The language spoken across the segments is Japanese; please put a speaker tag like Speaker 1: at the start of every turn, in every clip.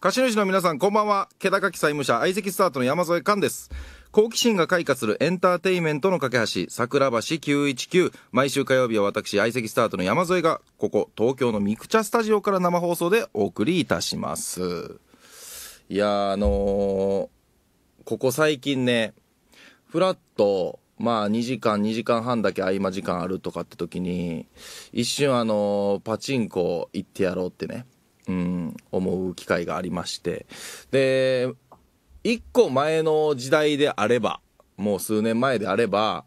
Speaker 1: 貸主の皆さん、こんばんは。気高き債務者、相席スタートの山添寛です。好奇心が開花するエンターテイメントの架け橋、桜橋919。毎週火曜日は私、相席スタートの山添が、ここ、東京のミクチャスタジオから生放送でお送りいたします。いやあのー、ここ最近ね、ふらっと、まあ2時間、2時間半だけ合間時間あるとかって時に、一瞬あのー、パチンコ行ってやろうってね。うん、思う機会がありまして。で、一個前の時代であれば、もう数年前であれば、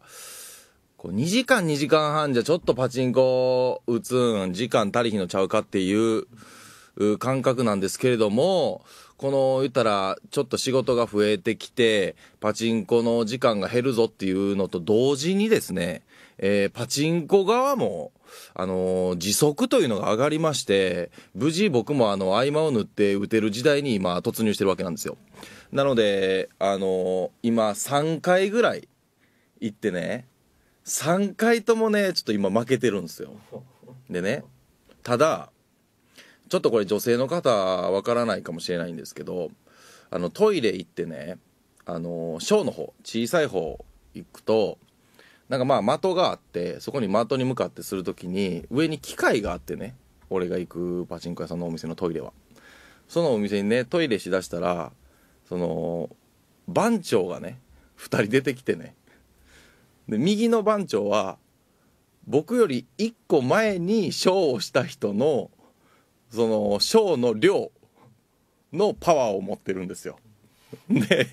Speaker 1: こう2時間2時間半じゃちょっとパチンコ打つん、時間足りひのちゃうかっていう感覚なんですけれども、この言ったらちょっと仕事が増えてきてパチンコの時間が減るぞっていうのと同時にですね、えー、パチンコ側もあの、時速というのが上がりまして、無事僕もあの、合間を縫って打てる時代に今突入してるわけなんですよ。なので、あの、今3回ぐらい行ってね、3回ともね、ちょっと今負けてるんですよ。でね、ただ、ちょっとこれ女性の方わからないかもしれないんですけど、あの、トイレ行ってね、あの、小の方、小さい方行くと、なんかまあ的があってそこに的に向かってする時に上に機械があってね俺が行くパチンコ屋さんのお店のトイレはそのお店にねトイレしだしたらその番長がね2人出てきてねで右の番長は僕より1個前にショーをした人のそのショーの量のパワーを持ってるんですよ。で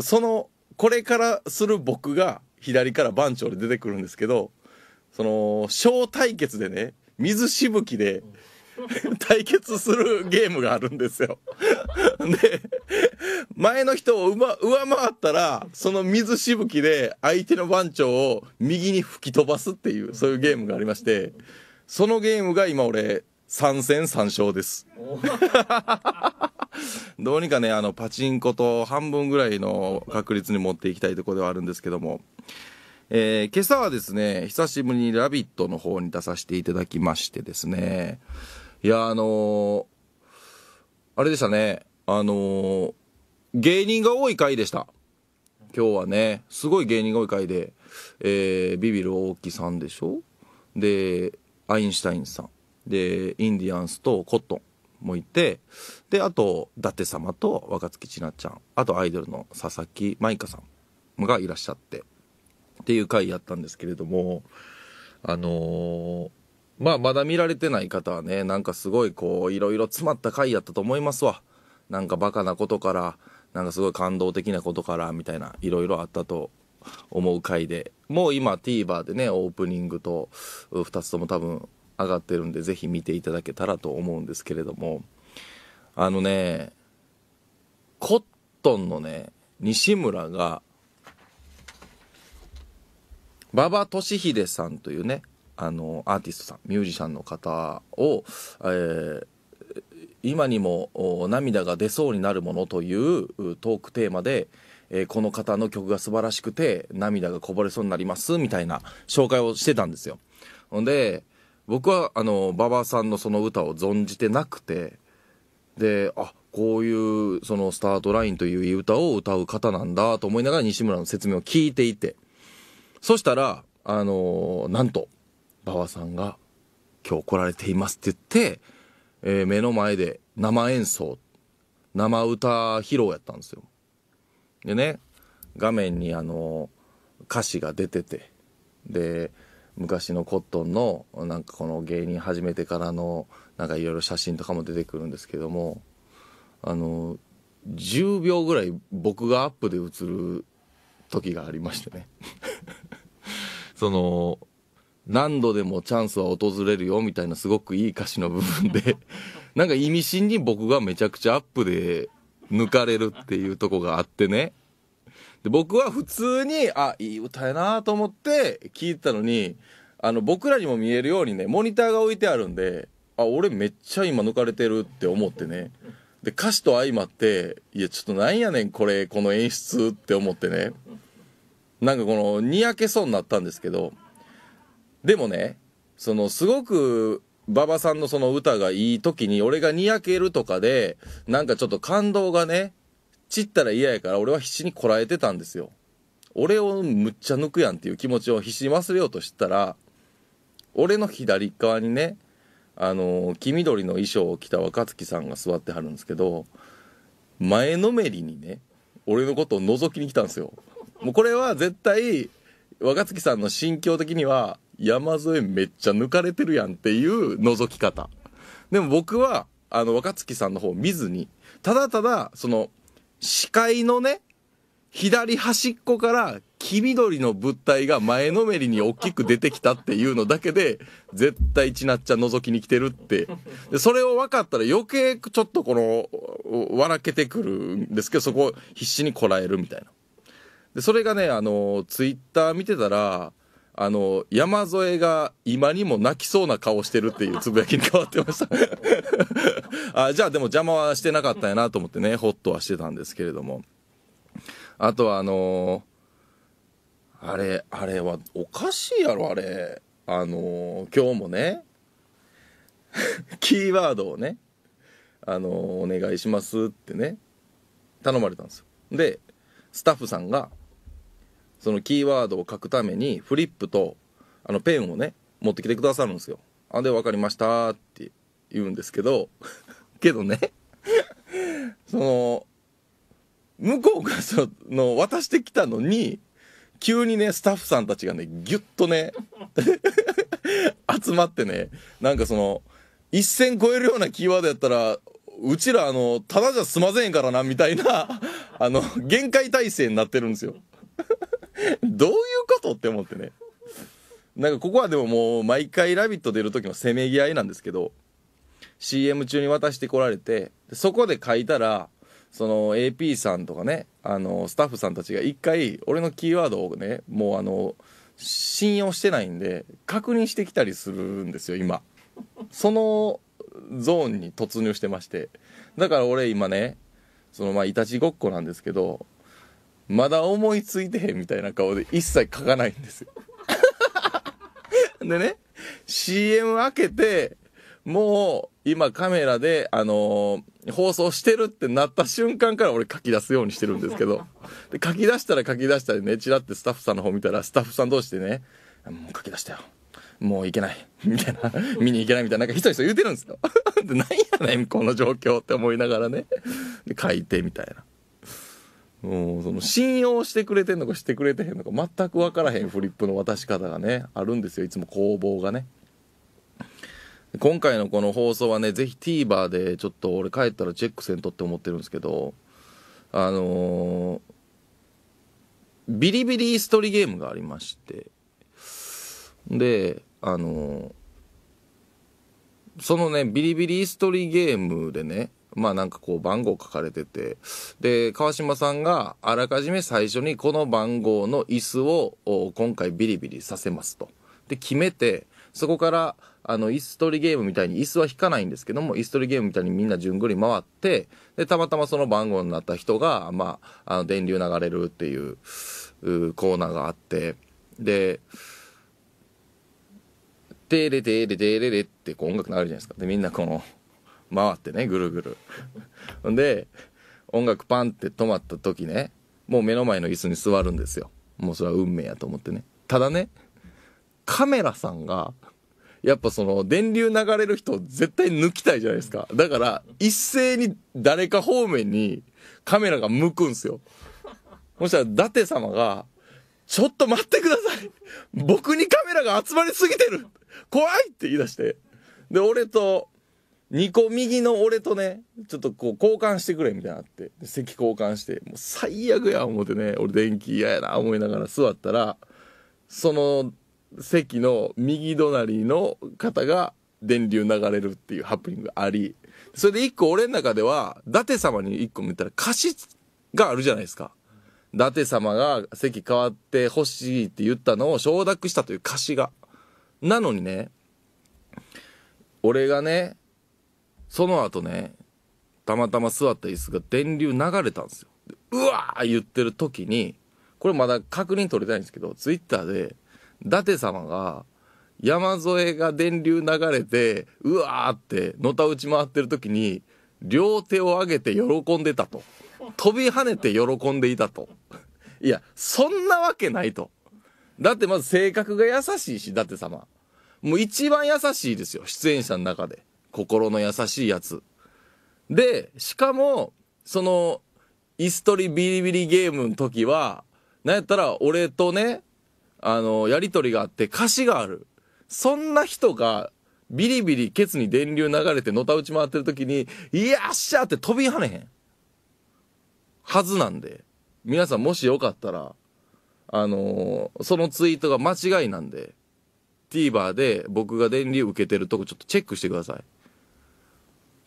Speaker 1: そのこれからする僕が左から番長で出てくるんですけどその小対決でね水しぶきで対決するゲームがあるんですよで前の人を上上回ったらその水しぶきで相手の番長を右に吹き飛ばすっていうそういうゲームがありましてそのゲームが今俺3戦三勝です。どうにかね、あの、パチンコと半分ぐらいの確率に持っていきたいところではあるんですけども、えー、今朝はですね、久しぶりに「ラビット!」の方に出させていただきましてですね、いや、あのー、あれでしたね、あのー、芸人が多い回でした。今日はね、すごい芸人が多い回で、えー、ビビる大木さんでしょで、アインシュタインさん。で、インディアンスとコットンもいて、で、あと、伊達様と若槻千奈ちゃん、あとアイドルの佐々木舞香さんがいらっしゃって、っていう回やったんですけれども、あのー、まあ、まだ見られてない方はね、なんかすごいこう、いろいろ詰まった回やったと思いますわ。なんかバカなことから、なんかすごい感動的なことから、みたいな、いろいろあったと思う回で、もう今 TVer でね、オープニングと2つとも多分上がってるんでぜひ見ていただけたらと思うんですけれどもあのねコットンのね西村が馬場俊秀さんというねあのアーティストさんミュージシャンの方を、えー、今にも涙が出そうになるものというトークテーマで、えー、この方の曲が素晴らしくて涙がこぼれそうになりますみたいな紹介をしてたんですよ。ほんで、僕はあの馬場さんのその歌を存じてなくてであこういうそのスタートラインという歌を歌う方なんだと思いながら西村の説明を聞いていてそしたらあのなんと馬場さんが「今日来られています」って言って、えー、目の前で生演奏生歌披露やったんですよでね画面にあの歌詞が出ててで昔のコットンのなんかこの芸人始めてからのなんかいろいろ写真とかも出てくるんですけどもあの10秒ぐらい僕がアップで映る時がありましてね その何度でもチャンスは訪れるよみたいなすごくいい歌詞の部分でなんか意味深に僕がめちゃくちゃアップで抜かれるっていうとこがあってねで僕は普通にあいい歌やなと思って聴いてたのにあの僕らにも見えるようにねモニターが置いてあるんであ俺めっちゃ今抜かれてるって思ってねで歌詞と相まっていやちょっとなんやねんこれこの演出って思ってねなんかこのにやけそうになったんですけどでもねそのすごく馬場さんのその歌がいい時に俺がにやけるとかでなんかちょっと感動がね散ったら嫌やから俺は必死にこらえてたんですよ俺をむっちゃ抜くやんっていう気持ちを必死に忘れようとしたら俺の左側にねあの黄緑の衣装を着た若槻さんが座ってはるんですけど前のめりにね俺のことを覗きに来たんですよもうこれは絶対若槻さんの心境的には山添めっちゃ抜かれてるやんっていう覗き方でも僕はあの若槻さんの方を見ずにただただその視界のね、左端っこから黄緑の物体が前のめりに大きく出てきたっていうのだけで絶対ちなっちゃん覗きに来てるってでそれを分かったら余計ちょっとこの笑けてくるんですけどそこを必死にこらえるみたいなでそれがねあのツイッター見てたらあの山添が今にも泣きそうな顔してるっていうつぶやきに変わってました あじゃあでも邪魔はしてなかったんやなと思ってねホッとはしてたんですけれどもあとはあのー、あれあれはおかしいやろあれあのー、今日もね キーワードをねあのー、お願いしますってね頼まれたんですよでスタッフさんが「そのキーワードを書くためにフリップとあのペンをね持ってきてくださるんですよ。あで分かりましたって言うんですけど けどね その向こうがその渡してきたのに急にねスタッフさんたちがねギュッとね 集まってねなんかその1,000超えるようなキーワードやったらうちらあのただじゃ済ませんからなみたいなあの限界体制になってるんですよ。どういうことって思ってね。なんかここはでももう毎回「ラビット!」出る時のせめぎ合いなんですけど CM 中に渡してこられてそこで書いたらその AP さんとかねあのスタッフさんたちが一回俺のキーワードをねもうあの信用してないんで確認してきたりするんですよ今そのゾーンに突入してましてだから俺今ねそのまあいたちごっこなんですけどまだ思いついてへんみたいな顔で一切書かないんですよ。でね、CM 開けて、もう今カメラで、あのー、放送してるってなった瞬間から俺書き出すようにしてるんですけど、で書き出したら書き出したでね、ちらってスタッフさんの方見たら、スタッフさん同士でね、もう書き出したよ。もういけない。みたいな。見に行けないみたいな。なんかひそひそ言うてるんですよ。で、なんやねん、この状況って思いながらね。で、書いてみたいな。うん、その信用してくれてんのかしてくれてへんのか全く分からへんフリップの渡し方がねあるんですよいつも工房がね今回のこの放送はねぜひ TVer でちょっと俺帰ったらチェックせんとって思ってるんですけどあのー、ビリビリ椅子リーゲームがありましてであのー、そのねビリビリ椅子リーゲームでねまあなんかこう番号書かれてて、で、川島さんがあらかじめ最初にこの番号の椅子を今回ビリビリさせますと。で、決めて、そこから、あの、椅子取りゲームみたいに、椅子は引かないんですけども、椅子取りゲームみたいにみんな順繰り回って、で、たまたまその番号になった人が、まあ、あの、電流流れるっていう、うコーナーがあって、で、てれてれてれれって音楽流れるじゃないですか。で、みんなこの、回ってねぐるぐるほんで音楽パンって止まった時ねもう目の前の椅子に座るんですよもうそれは運命やと思ってねただねカメラさんがやっぱその電流流れる人を絶対抜きたいじゃないですかだから一斉に誰か方面にカメラが向くんすよそしたら伊達様が「ちょっと待ってください僕にカメラが集まりすぎてる怖い!」って言い出してで俺と2個右の俺とね、ちょっとこう交換してくれみたいなあって、席交換して、もう最悪や思ってね、俺電気嫌やな思いながら座ったら、その席の右隣の方が電流流れるっていうハプニングがあり、それで1個俺の中では、伊達様に1個ったら貸しがあるじゃないですか。伊達様が席変わってほしいって言ったのを承諾したという貸しが。なのにね、俺がね、その後ね、たまたま座った椅子が電流流れたんですよ。うわー言ってる時に、これまだ確認取れたいんですけど、ツイッターで、伊達様が、山添が電流流れて、うわーって、のた打ち回ってる時に、両手を上げて喜んでたと。飛び跳ねて喜んでいたと。いや、そんなわけないと。だってまず性格が優しいし、伊達様。もう一番優しいですよ、出演者の中で。心の優しいやつ。で、しかも、その、椅子取りビリビリゲームの時は、なんやったら俺とね、あの、やりとりがあって歌詞がある。そんな人が、ビリビリケツに電流流れてのたうち回ってる時に、いやっしゃーって飛び跳ねへん。はずなんで。皆さんもしよかったら、あのー、そのツイートが間違いなんで、TVer で僕が電流受けてるとこちょっとチェックしてください。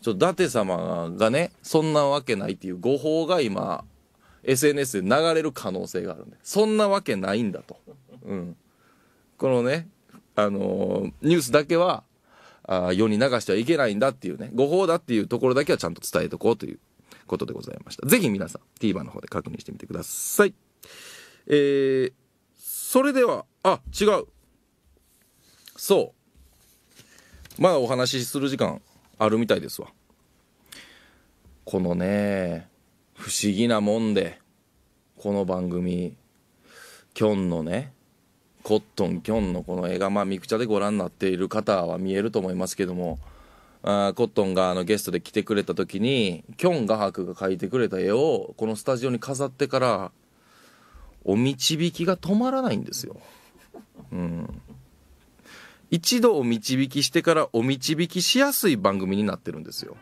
Speaker 1: ちょ伊達様がねそんなわけないっていう誤報が今 SNS で流れる可能性があるんでそんなわけないんだと、うん、このねあのニュースだけはあ世に流してはいけないんだっていうね誤報だっていうところだけはちゃんと伝えとこうということでございました是非皆さん TVer の方で確認してみてくださいえー、それではあ違うそうまだお話しする時間あるみたいですわこのね不思議なもんでこの番組きょんのねコットンキョンのこの映画まあミクチャでご覧になっている方は見えると思いますけどもあコットンがあのゲストで来てくれた時にキョン画伯が描いてくれた絵をこのスタジオに飾ってからお導きが止まらないんですよ。うん、一度お導きしてからお導きしやすい番組になってるんですよ。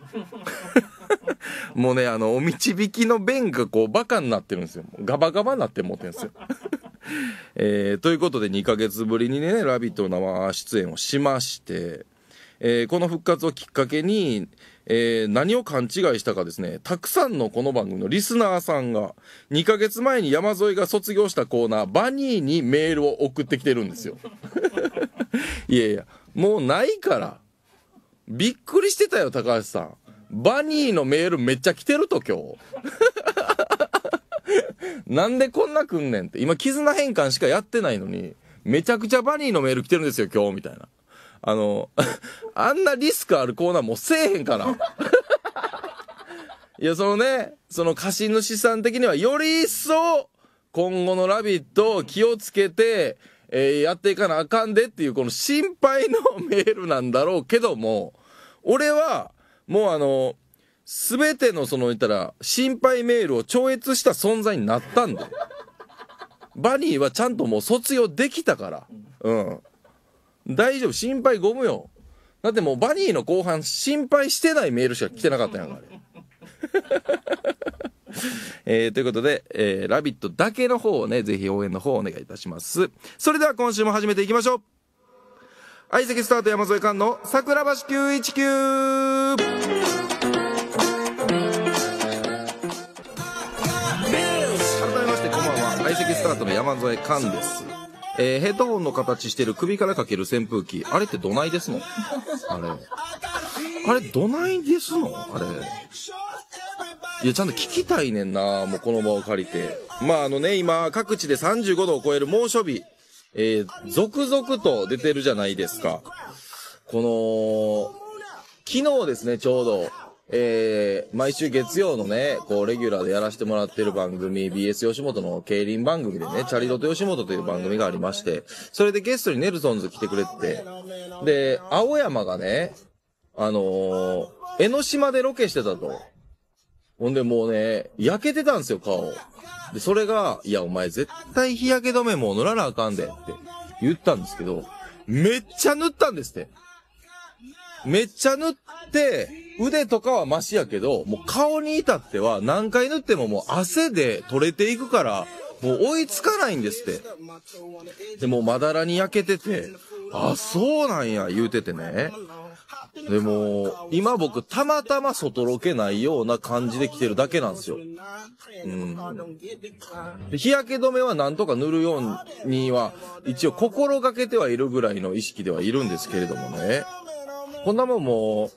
Speaker 1: もうね、あの、お導きの弁がこう、バカになってるんですよ。ガバガバになって思ってるんですよ。えー、ということで、2ヶ月ぶりにね、ラビット生出演をしまして、えー、この復活をきっかけに、えー、何を勘違いしたかですね、たくさんのこの番組のリスナーさんが、2ヶ月前に山添が卒業したコーナー、バニーにメールを送ってきてるんですよ。いやいや、もうないから。びっくりしてたよ、高橋さん。バニーのメールめっちゃ来てると今日。なんでこんな来んねんって。今、絆変換しかやってないのに、めちゃくちゃバニーのメール来てるんですよ、今日、みたいな。あの、あんなリスクあるコーナーもうせえへんから。いや、そのね、その貸主さん的には、より一層、今後のラビットを気をつけて、えー、やっていかなあかんでっていう、この心配のメールなんだろうけども、俺は、もうあの、すべてのその言ったら、心配メールを超越した存在になったんだよ。バニーはちゃんともう卒業できたから。うん。大丈夫、心配ご無用。だってもうバニーの後半、心配してないメールしか来てなかったやんか、あれ。えー、ということで、えー、ラビットだけの方をね、ぜひ応援の方をお願いいたします。それでは今週も始めていきましょう相席スタート山添寛の桜橋919改めましてこんばんは相席スタートの山添寛ですえー、ヘッドホンの形してる首からかける扇風機。あれってどないですのあれ。あれどないですのあれ。いや、ちゃんと聞きたいねんなもうこの場を借りて。まああのね、今、各地で35度を超える猛暑日。えー、続々と出てるじゃないですか。この、昨日ですね、ちょうど、えー、毎週月曜のね、こう、レギュラーでやらせてもらってる番組、BS 吉本の競輪番組でね、チャリロと吉本という番組がありまして、それでゲストにネルソンズ来てくれて、で、青山がね、あのー、江ノ島でロケしてたと。ほんでもうね、焼けてたんですよ、顔。で、それが、いや、お前絶対日焼け止めもう塗らなあかんでって言ったんですけど、めっちゃ塗ったんですって。めっちゃ塗って、腕とかはマシやけど、もう顔に至っては何回塗ってももう汗で取れていくから、もう追いつかないんですって。でもまだらに焼けてて、あ、そうなんや、言うててね。でも、今僕、たまたま外ロケないような感じで来てるだけなんですよ。うん。日焼け止めはなんとか塗るようには、一応心がけてはいるぐらいの意識ではいるんですけれどもね。こんなもんもう、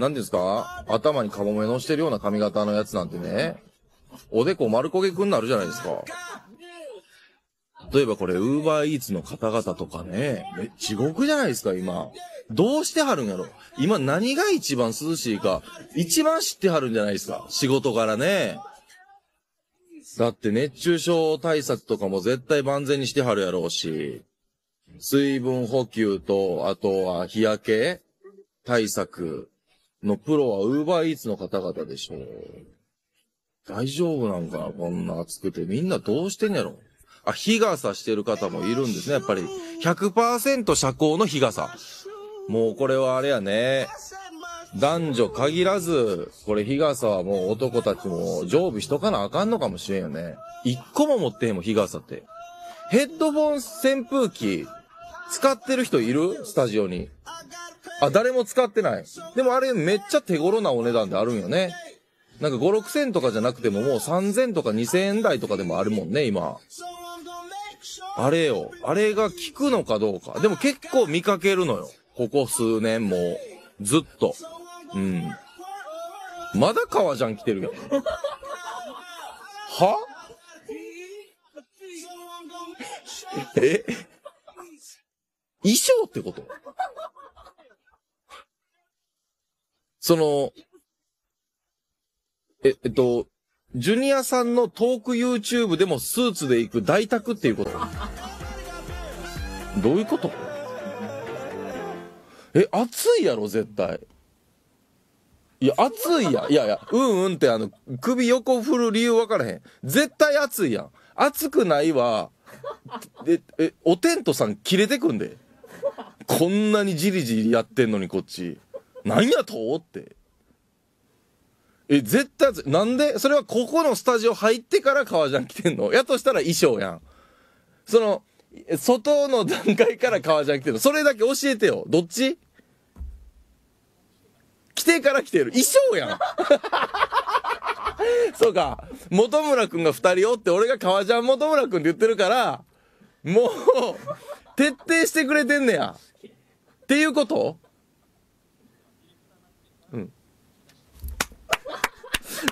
Speaker 1: 何ですか頭にカモメのしてるような髪型のやつなんてね、おでこ丸焦げくんなるじゃないですか。例えばこれ、ウーバーイーツの方々とかね、地獄じゃないですか、今。どうしてはるんやろ今何が一番涼しいか、一番知ってはるんじゃないですか仕事からね。だって熱中症対策とかも絶対万全にしてはるやろうし、水分補給と、あとは日焼け対策のプロはウーバーイーツの方々でしょう。大丈夫なんかなこんな暑くて。みんなどうしてんやろあ、日傘してる方もいるんですね。やっぱり100%遮光の日傘。もうこれはあれやね。男女限らず、これ日傘はもう男たちも常備しとかなあかんのかもしれんよね。一個も持ってへんもん、日傘って。ヘッドボン扇風機、使ってる人いるスタジオに。あ、誰も使ってない。でもあれめっちゃ手頃なお値段であるんよね。なんか5、6千とかじゃなくてももう3 0 0 0とか2 0 0円台とかでもあるもんね、今。あれよ。あれが効くのかどうか。でも結構見かけるのよ。ここ数年もう、ずっと。うん。まだ革ジャン着てるやん。はえ衣装ってことその、え、えっと、ジュニアさんのトーク YouTube でもスーツで行く大宅っていうことどういうことえ暑いやろ絶対いや暑いやいやいやうんうんってあの首横振る理由分からへん絶対暑いやん暑くないわでえおテントさん切れてくんでこんなにじりじりやってんのにこっち何やとってえ絶対なんでそれはここのスタジオ入ってから革ジャン着てんのやとしたら衣装やんその外の段階から革ジャン着てるそれだけ教えてよ。どっち着てから着てる。衣装やん。そうか。本村くんが二人おって、俺が革ジャン本村くんって言ってるから、もう、徹底してくれてんねや。っていうことうん。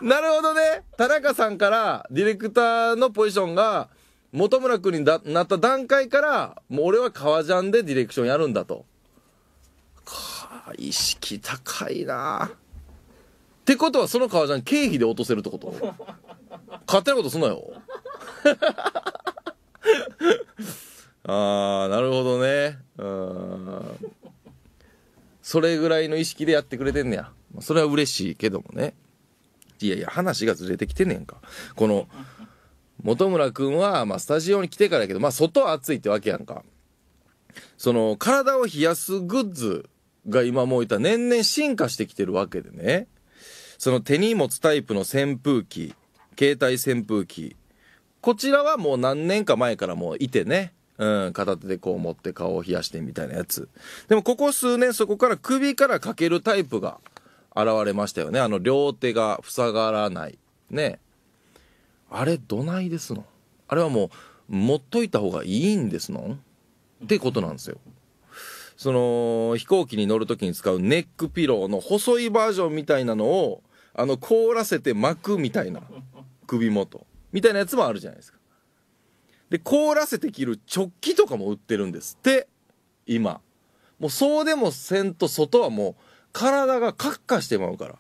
Speaker 1: なるほどね。田中さんからディレクターのポジションが、本村君にだなった段階から、もう俺は革ジャンでディレクションやるんだと。か意識高いなってことはその革ジャン経費で落とせるってこと勝手なことすんなよ。ああ、なるほどね。うん。それぐらいの意識でやってくれてんねや。それは嬉しいけどもね。いやいや、話がずれてきてんねんか。この、本村君は、まあ、スタジオに来てからやけど、まあ、外暑いってわけやんか。その、体を冷やすグッズが今もういた年々進化してきてるわけでね。その手に持つタイプの扇風機、携帯扇風機。こちらはもう何年か前からもういてね。うん、片手でこう持って顔を冷やしてみたいなやつ。でもここ数年そこから首からかけるタイプが現れましたよね。あの両手が塞がらない。ね。あれどないですのあれはもう持っといた方がいいんですのってことなんですよ。その飛行機に乗る時に使うネックピローの細いバージョンみたいなのをあの凍らせて巻くみたいな首元みたいなやつもあるじゃないですか。で凍らせて着る直キとかも売ってるんですって今もうそうでもせんと外はもう体がカッカしてまうから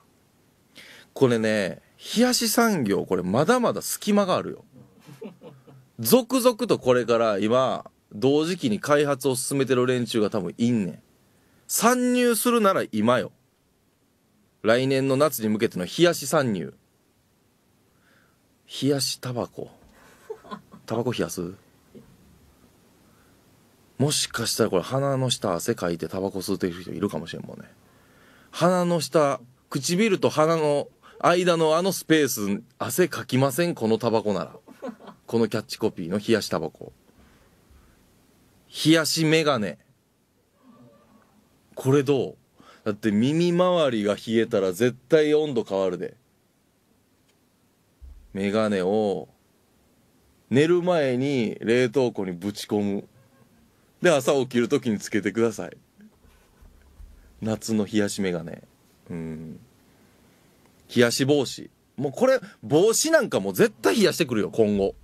Speaker 1: これね冷やし産業これまだまだ隙間があるよ続々とこれから今同時期に開発を進めてる連中が多分いんねん参入するなら今よ来年の夏に向けての冷やし参入冷やしタバコタバコ冷やすもしかしたらこれ鼻の下汗かいてタバコ吸うてる人いるかもしれんもんね鼻の下唇と鼻の間のあのスペース汗かきませんこのタバコなら このキャッチコピーの冷やしタバコ冷やしメガネこれどうだって耳周りが冷えたら絶対温度変わるでメガネを寝る前に冷凍庫にぶち込むで朝起きる時につけてください夏の冷やしメガネうん冷やし帽子もうこれ帽子なんかもう絶対冷やしてくるよ今後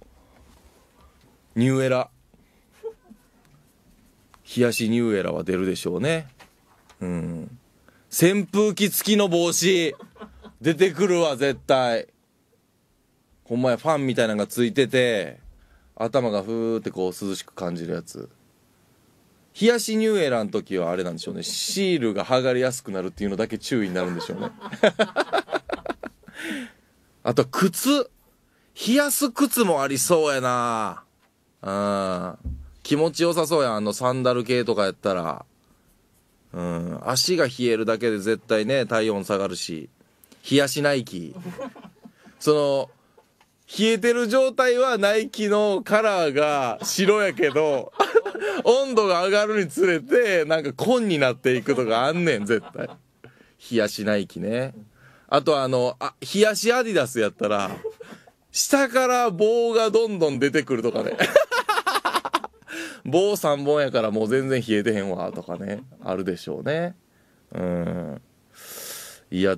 Speaker 1: ニューエラ冷やしニューエラは出るでしょうねうん扇風機付きの帽子出てくるわ絶対ほんまやファンみたいなのがついてて頭がふーってこう涼しく感じるやつ冷やしニューエラの時はあれなんでしょうねシールが剥がれやすくなるっていうのだけ注意になるんでしょうねあと、靴冷やす靴もありそうやなうん。気持ちよさそうやん、あのサンダル系とかやったら。うん。足が冷えるだけで絶対ね、体温下がるし。冷やしナイキ。その、冷えてる状態はナイキのカラーが白やけど、温度が上がるにつれて、なんか紺になっていくとかあんねん、絶対。冷やしナイキね。あとあの、あ、冷やしアディダスやったら、下から棒がどんどん出てくるとかね。棒3本やからもう全然冷えてへんわ、とかね。あるでしょうね。うん。いや、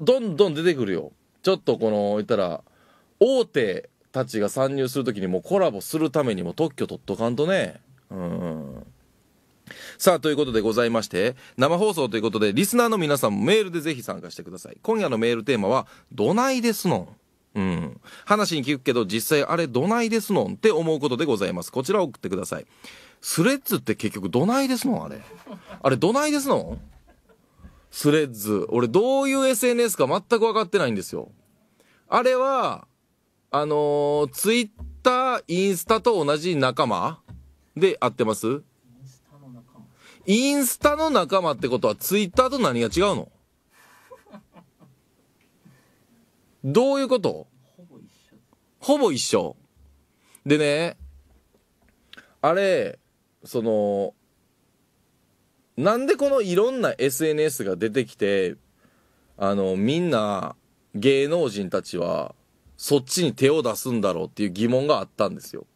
Speaker 1: どんどん出てくるよ。ちょっとこの、言ったら、大手たちが参入するときにもコラボするためにも特許取っとかんとね。うん。さあ、ということでございまして、生放送ということで、リスナーの皆さんもメールでぜひ参加してください。今夜のメールテーマは、どないですのん。うん。話に聞くけど、実際あれどないですのんって思うことでございます。こちらを送ってください。スレッズって結局どないですのんあれ。あれどないですのんスレッズ。俺どういう SNS か全く分かってないんですよ。あれは、あのー、ツイッター、インスタと同じ仲間で合ってますインスタの仲間ってことはツイッターと何が違うのどういうことほぼ一緒。ほぼ一緒。でね、あれ、その、なんでこのいろんな SNS が出てきて、あの、みんな芸能人たちはそっちに手を出すんだろうっていう疑問があったんですよ。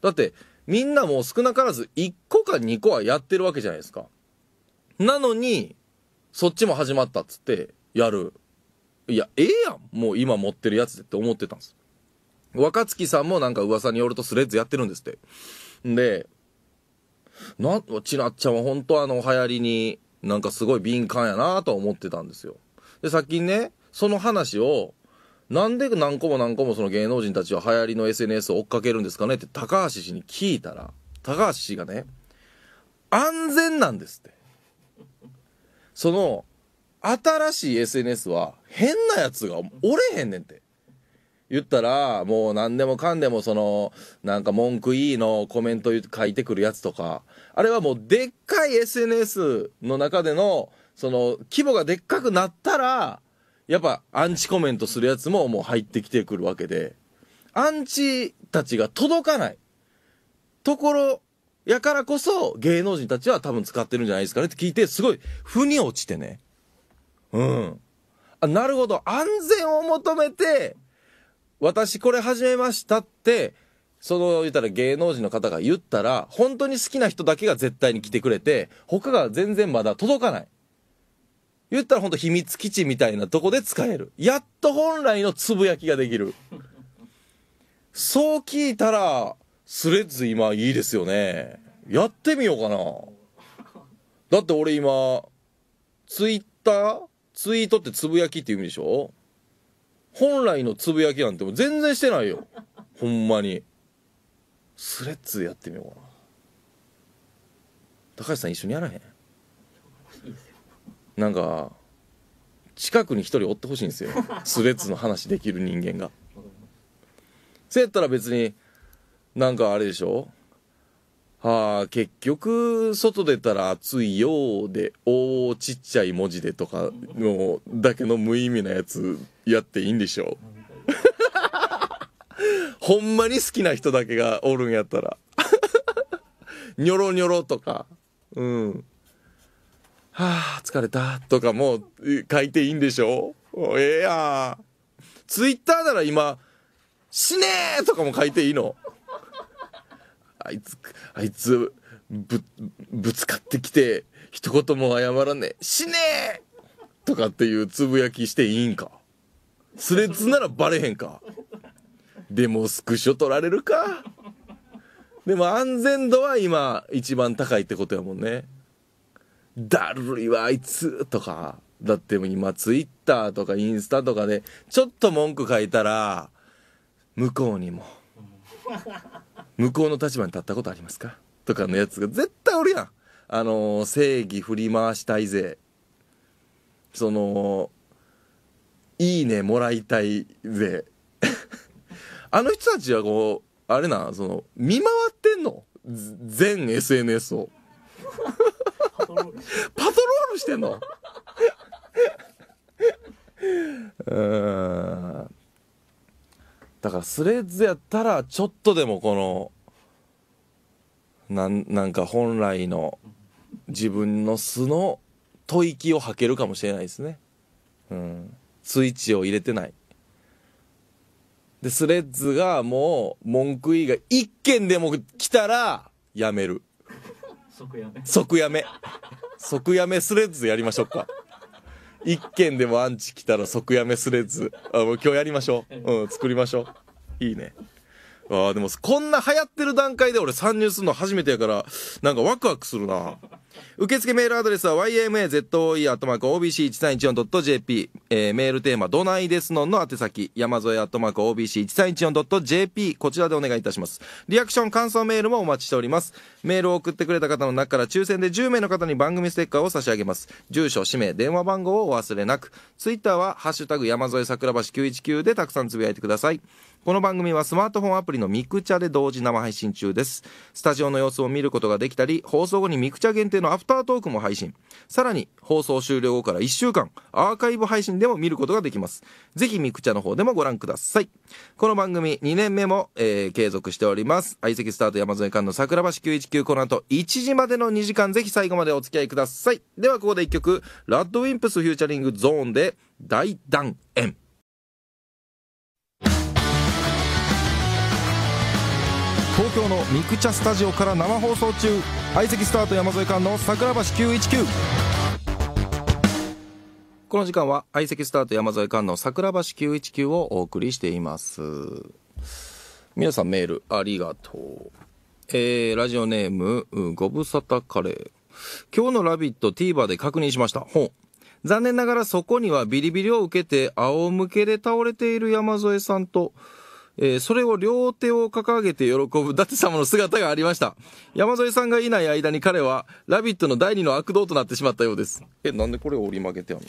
Speaker 1: だって、みんなも少なからず1個か2個はやってるわけじゃないですか。なのに、そっちも始まったっつって、やる。いや、ええやんもう今持ってるやつでって思ってたんです。若月さんもなんか噂によるとスレッズやってるんですって。んで、な、ちなっちゃんは本当あの流行りになんかすごい敏感やなとは思ってたんですよ。で、さっきね、その話をなんで何個も何個もその芸能人たちは流行りの SNS を追っかけるんですかねって高橋氏に聞いたら、高橋氏がね、安全なんですって。その、新しい SNS は変なやつが折れへんねんって。言ったら、もう何でもかんでもその、なんか文句いいのコメント書いてくるやつとか、あれはもうでっかい SNS の中での、その、規模がでっかくなったら、やっぱアンチコメントするやつももう入ってきてくるわけで、アンチたちが届かないところやからこそ芸能人たちは多分使ってるんじゃないですかねって聞いて、すごい、腑に落ちてね。うん。あ、なるほど。安全を求めて、私これ始めましたって、その、言ったら芸能人の方が言ったら、本当に好きな人だけが絶対に来てくれて、他が全然まだ届かない。言ったらほんと秘密基地みたいなとこで使える。やっと本来のつぶやきができる。そう聞いたら、スレッズ今いいですよね。やってみようかな。だって俺今、ツイッターツイートってつぶやきって意味でしょ本来のつぶやきなんてもう全然してないよ。ほんまに。スレッズやってみようかな。高橋さん一緒にやらへんなんか近くに一人おってほしいんですよスレッズの話できる人間がそうやったら別になんかあれでしょはあ結局外出たら暑いようで「おおちっちゃい文字で」とかのだけの無意味なやつやっていいんでしょ ほんまに好きな人だけがおるんやったら ニョロニョロとかうんはあ、疲れた、とかも書いていいんでしょええやツイッターなら今、死ねえとかも書いていいの。あいつ、あいつ、ぶ、ぶつかってきて、一言も謝らねえ。死ねえとかっていうつぶやきしていいんか。スレッズならバレへんか。でもスクショ取られるか。でも安全度は今一番高いってことやもんね。だるいわ、あいつとか。だって今、ツイッターとかインスタとかで、ちょっと文句書いたら、向こうにも、向こうの立場に立ったことありますかとかのやつが絶対おるやん。あの正義振り回したいぜ。その、いいねもらいたいぜ。あの人たちはこう、あれな、その、見回ってんの全 SNS を。
Speaker 2: パトロール
Speaker 1: してんのうんだからスレッズやったらちょっとでもこのなんなんか本来の自分の素の吐息を吐けるかもしれないですねうんスイッチを入れてないでスレッズがもう文句以外一件でも来たらやめる即やめ即やめ即やめスレッズやりましょうか一件でもアンチ来たら即やめスレッズあもう今日やりましょう、うん、作りましょういいねああ、でも、こんな流行ってる段階で俺参入するの初めてやから、なんかワクワクするな。受付メールアドレスは ymazoe.obc1314.jp、えー、メールテーマ、どないですのんの宛先、山添 .obc1314.jp、こちらでお願いいたします。リアクション、感想メールもお待ちしております。メールを送ってくれた方の中から抽選で10名の方に番組ステッカーを差し上げます。住所、氏名、電話番号をお忘れなく、ツイッターは、ハッシュタグ山添桜橋919でたくさんつぶやいてください。この番組はスマートフォンアプリのミクチャで同時生配信中です。スタジオの様子を見ることができたり、放送後にミクチャ限定のアフタートークも配信。さらに、放送終了後から1週間、アーカイブ配信でも見ることができます。ぜひミクチャの方でもご覧ください。この番組2年目も、えー、継続しております。相席スタート山添館の桜橋919この後1時までの2時間ぜひ最後までお付き合いください。ではここで1曲、ラッドウィンプスフューチャリングゾーンで大断円。東京のミクチャスタジオから生放送中相席スタート山添館の桜橋919この時間は相席スタート山添館の桜橋919をお送りしています皆さんメールありがとうえー、ラジオネームご無沙汰カレー今日の「ラビット!」TVer で確認しました本残念ながらそこにはビリビリを受けて仰向けで倒れている山添さんとえー、それを両手を掲げて喜ぶ舘様の姿がありました。山添さんがいない間に彼は、ラビットの第二の悪道となってしまったようです。え、なんでこれ折り曲げてあんの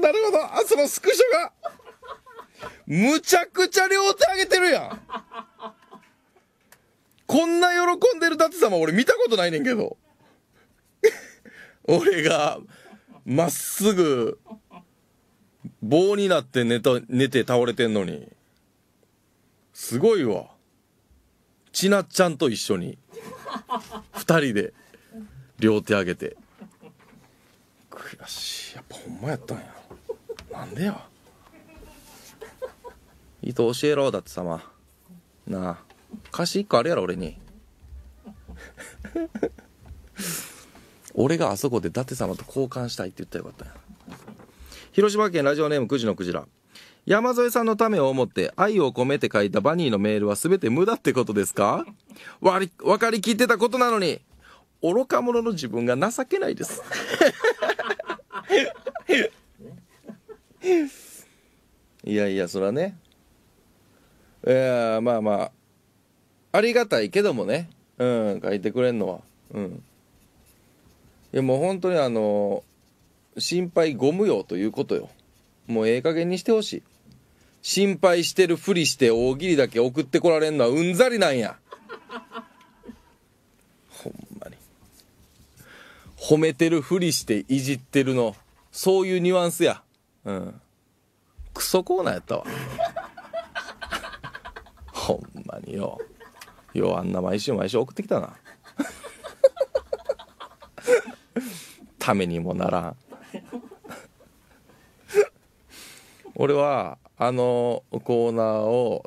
Speaker 1: なるほど、あ、そのスクショが、むちゃくちゃ両手上げてるやん。こんな喜んでる舘様俺見たことないねんけど。俺が、まっすぐ、棒になって寝た、寝て倒れてんのに。すごいわ。ちなっちゃんと一緒に。二人で、両手上げて。
Speaker 2: 悔しい。やっぱほんまやったんや。なんで
Speaker 1: や。伊藤教えろ、だって様。なあ。歌詞一個あるやろ、俺に。俺があそこで伊達様と交換したいって言ったらよかったんや。広島県ラジオネーム9時のクジラ山添さんのためを思って愛を込めて書いたバニーのメールは全て無駄ってことですかわり分かりきってたことなのに愚か者の自分が情けないです いやいやそらねいやまあまあありがたいけどもねうん書いてくれんのはうんいやもう本当にあの心配ご無用ということよ。もうええ加減にしてほしい。心配してるふりして大喜利だけ送ってこられんのはうんざりなんや。ほんまに。褒めてるふりしていじってるの、そういうニュアンスや。うん。クソコーナーやったわ。ほんまによ。ようあんな毎週毎週送ってきたな。ためにもならん。俺はあのコーナーを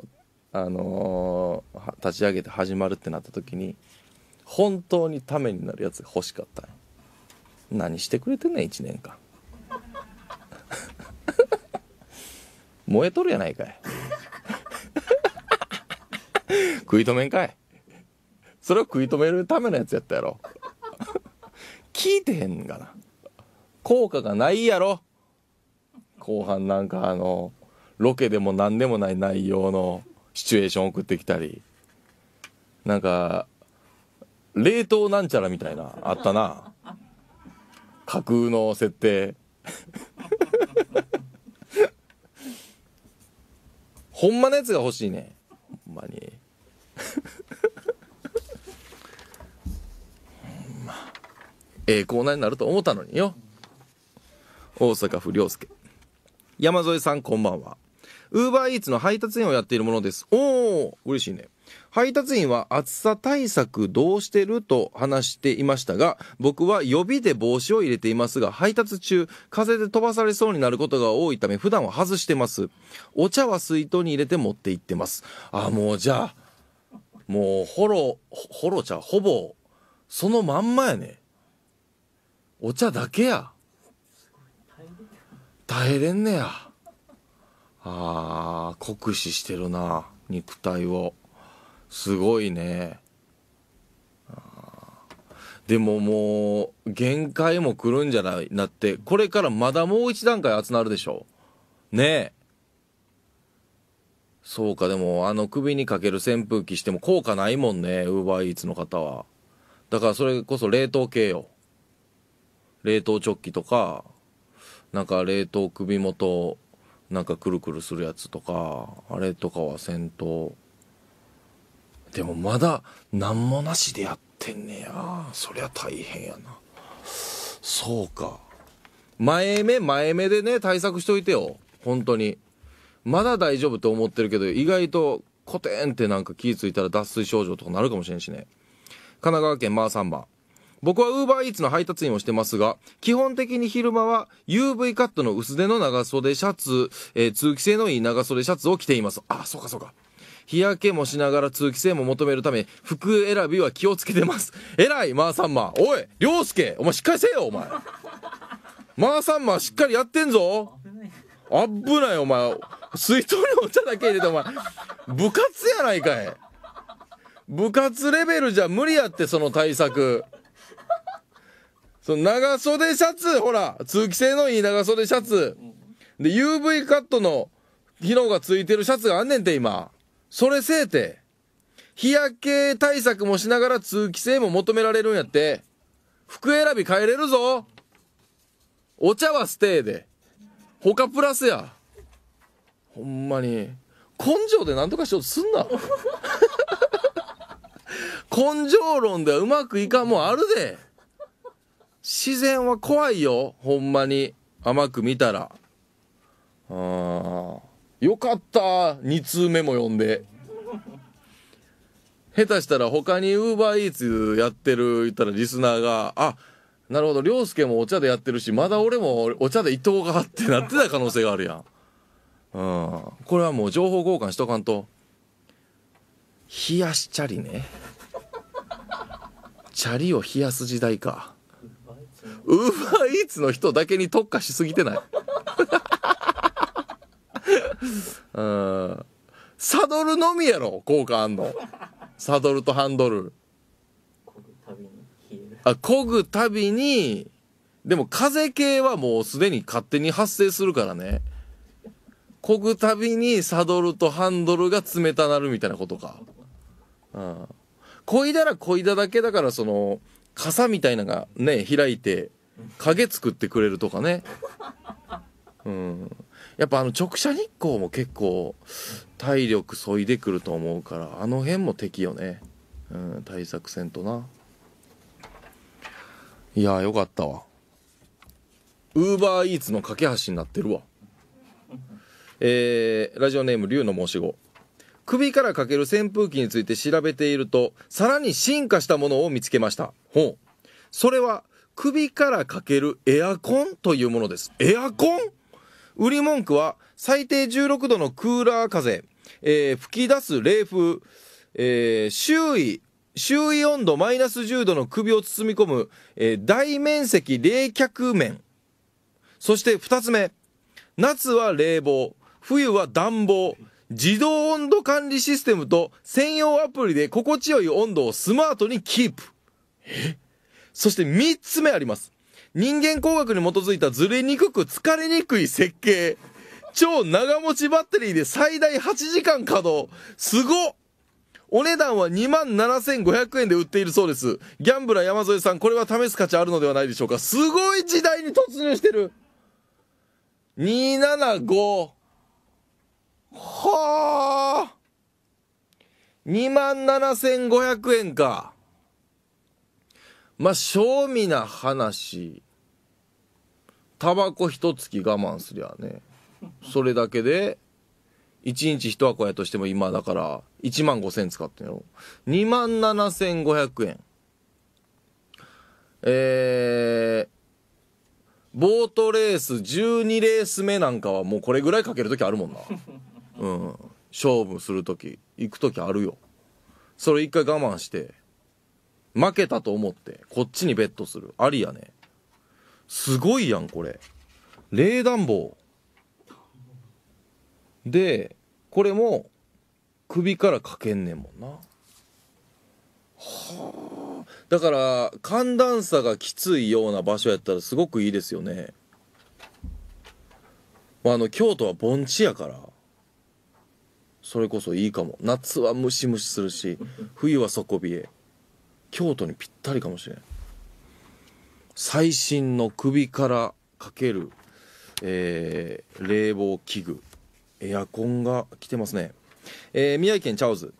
Speaker 1: あの立ち上げて始まるってなった時に本当にためになるやつが欲しかった何してくれてんねん1年間 燃えとるやないかい 食い止めんかいそれを食い止めるためのやつやったやろ聞いてへんがな効果がないやろ後半なんかあのロケでも何でもない内容のシチュエーション送ってきたりなんか冷凍なんちゃらみたいなあったな架空の設定 ほんまのやつが欲しいねほんまに ほんまええー、コーナーになると思ったのによ大阪府良介山添さんこんばんは。ウーバーイーツの配達員をやっているものです。おー、嬉しいね。配達員は暑さ対策どうしてると話していましたが、僕は予備で帽子を入れていますが、配達中、風で飛ばされそうになることが多いため、普段は外してます。お茶は水筒に入れて持って行ってます。あ、もうじゃあ、もう、ほろ、ほろ茶、ほぼ、そのまんまやね。お茶だけや。耐えれんねやあー酷使してるな肉体をすごいねでももう限界も来るんじゃないなってこれからまだもう一段階集まるでしょねえそうかでもあの首にかける扇風機しても効果ないもんねウーバーイーツの方はだからそれこそ冷凍系よ冷凍チョッキとかなんか冷凍首元なんかくるくるするやつとかあれとかは戦闘でもまだ何もなしでやってんねやそりゃ大変やなそうか前目前目でね対策しといてよ本当にまだ大丈夫と思ってるけど意外とコテンってなんか気ぃ付いたら脱水症状とかなるかもしれんしね神奈川県マーサンバ僕は UberEats の配達員をしてますが、基本的に昼間は UV カットの薄手の長袖シャツ、えー、通気性のいい長袖シャツを着ています。あ、そうかそうか。日焼けもしながら通気性も求めるため、服選びは気をつけてます。えらい、マーサンマー。おい、りょうすけ、お前しっかりせえよ、お前。マーサンマーしっかりやってんぞ。ない。危ない、お前。水筒にお茶だけ入れて、お前。部活やないかい。部活レベルじゃ無理やって、その対策。その長袖シャツ、ほら、通気性のいい長袖シャツ。で、UV カットの機能がついてるシャツがあんねんて、今。それせえて。日焼け対策もしながら通気性も求められるんやって。服選び変えれるぞ。お茶はステーで。他プラスや。ほんまに。根性で何とかしようとすんな。根性論ではうまくいかんもんあるで。自然は怖いよ、ほんまに。甘く見たら。あよかった、2通目も読んで。下手したら他にウーバーイーツやってる言ったらリスナーが、あ、なるほど、す介もお茶でやってるし、まだ俺もお茶でいとうかってなってた可能性があるやん。うん。これはもう情報交換しとかんと。冷やしチャリね。チャリを冷やす時代か。ウーバーイーツの人だけに特化しすぎてない うんサドルのみやろ効果あんのサドルとハンドルあこぐたびにでも風系はもうすでに勝手に発生するからねこぐたびにサドルとハンドルが冷たなるみたいなことかうんこいだらこいだだけだからその傘みたいなのがね開いて影作ってくれるとかね うんやっぱあの直射日光も結構体力そいでくると思うからあの辺も敵よね、うん、対策戦とないやよかったわウーバーイーツの架け橋になってるわえー、ラジオネーム龍の申し子首からかける扇風機について調べていると、さらに進化したものを見つけました。ほう。それは、首からかけるエアコンというものです。エアコン売り文句は、最低16度のクーラー風、えー、吹き出す冷風、えー、周囲、周囲温度マイナス10度の首を包み込む、えー、大面積冷却面。そして2つ目。夏は冷房、冬は暖房、自動温度管理システムと専用アプリで心地よい温度をスマートにキープ。えそして3つ目あります。人間工学に基づいたずれにくく疲れにくい設計。超長持ちバッテリーで最大8時間稼働。すごお値段は27,500円で売っているそうです。ギャンブラー山添さん、これは試す価値あるのではないでしょうか。すごい時代に突入してる !275。はあ2万7500円か。まあ、正味な話。タバコ一月我慢すりゃね。それだけで、1日1箱やとしても今だから、1万5000円使ってんやろ。2万7500円。えー、ボートレース12レース目なんかはもうこれぐらいかけるときあるもんな。うん、勝負する時行く時あるよそれ一回我慢して負けたと思ってこっちにベットするありやねすごいやんこれ冷暖房でこれも首からかけんねんもんなはあだから寒暖差がきついような場所やったらすごくいいですよね、まあ、あの京都は盆地やからそれこそいいかも夏はムシムシするし 冬は底冷え京都にぴったりかもしれん最新の首からかける、えー、冷房器具エアコンが来てますね、えー、宮城県チャオズ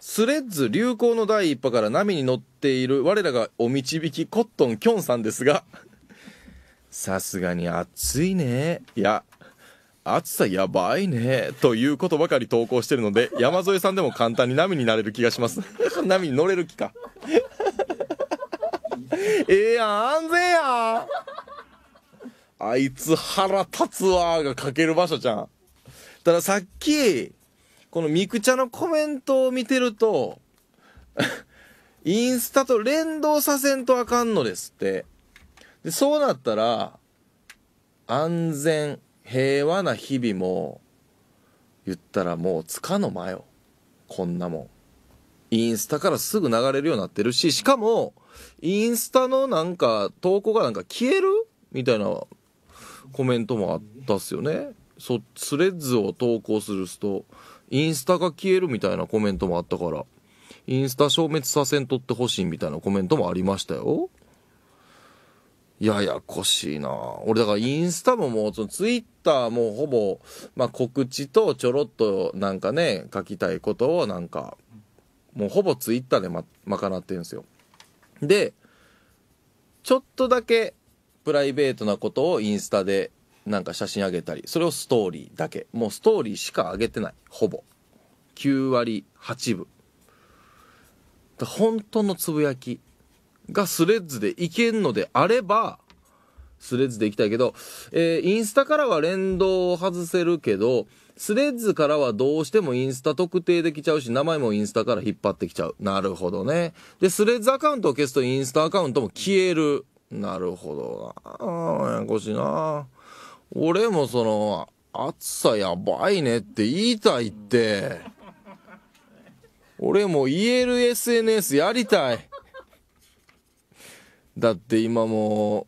Speaker 1: スレッズ流行の第一波から波に乗っている我らがお導きコットンキョンさんですが、さすがに暑いね。いや、暑さやばいねということばかり投稿してるので 山添さんでも簡単に波になれる気がします 波に乗れる気か ええやん安全やんあいつ腹立つわーが書ける場所じゃんたださっきこのミクチャのコメントを見てるとインスタと連動させんとあかんのですってでそうなったら安全平和な日々も言ったらもうつかの間よこんなもんインスタからすぐ流れるようになってるししかもインスタのなんか投稿がなんか消えるみたいなコメントもあったっすよねそスレッズを投稿するとインスタが消えるみたいなコメントもあったからインスタ消滅させんとってほしいみたいなコメントもありましたよややこしいな俺だからインスタももう、そのツイッターもほぼ、まあ告知とちょろっとなんかね、書きたいことをなんか、もうほぼツイッターでま、なってるんですよ。で、ちょっとだけプライベートなことをインスタでなんか写真あげたり、それをストーリーだけ。もうストーリーしかあげてない。ほぼ。9割8分。本当のつぶやき。がスレッズでいけんのであれば、スレッズでいきたいけど、えー、インスタからは連動を外せるけど、スレッズからはどうしてもインスタ特定できちゃうし、名前もインスタから引っ張ってきちゃう。なるほどね。で、スレッズアカウントを消すとインスタアカウントも消える。なるほどな。あややこしいな。俺もその、暑さやばいねって言いたいって。俺も言える SNS やりたい。だって今も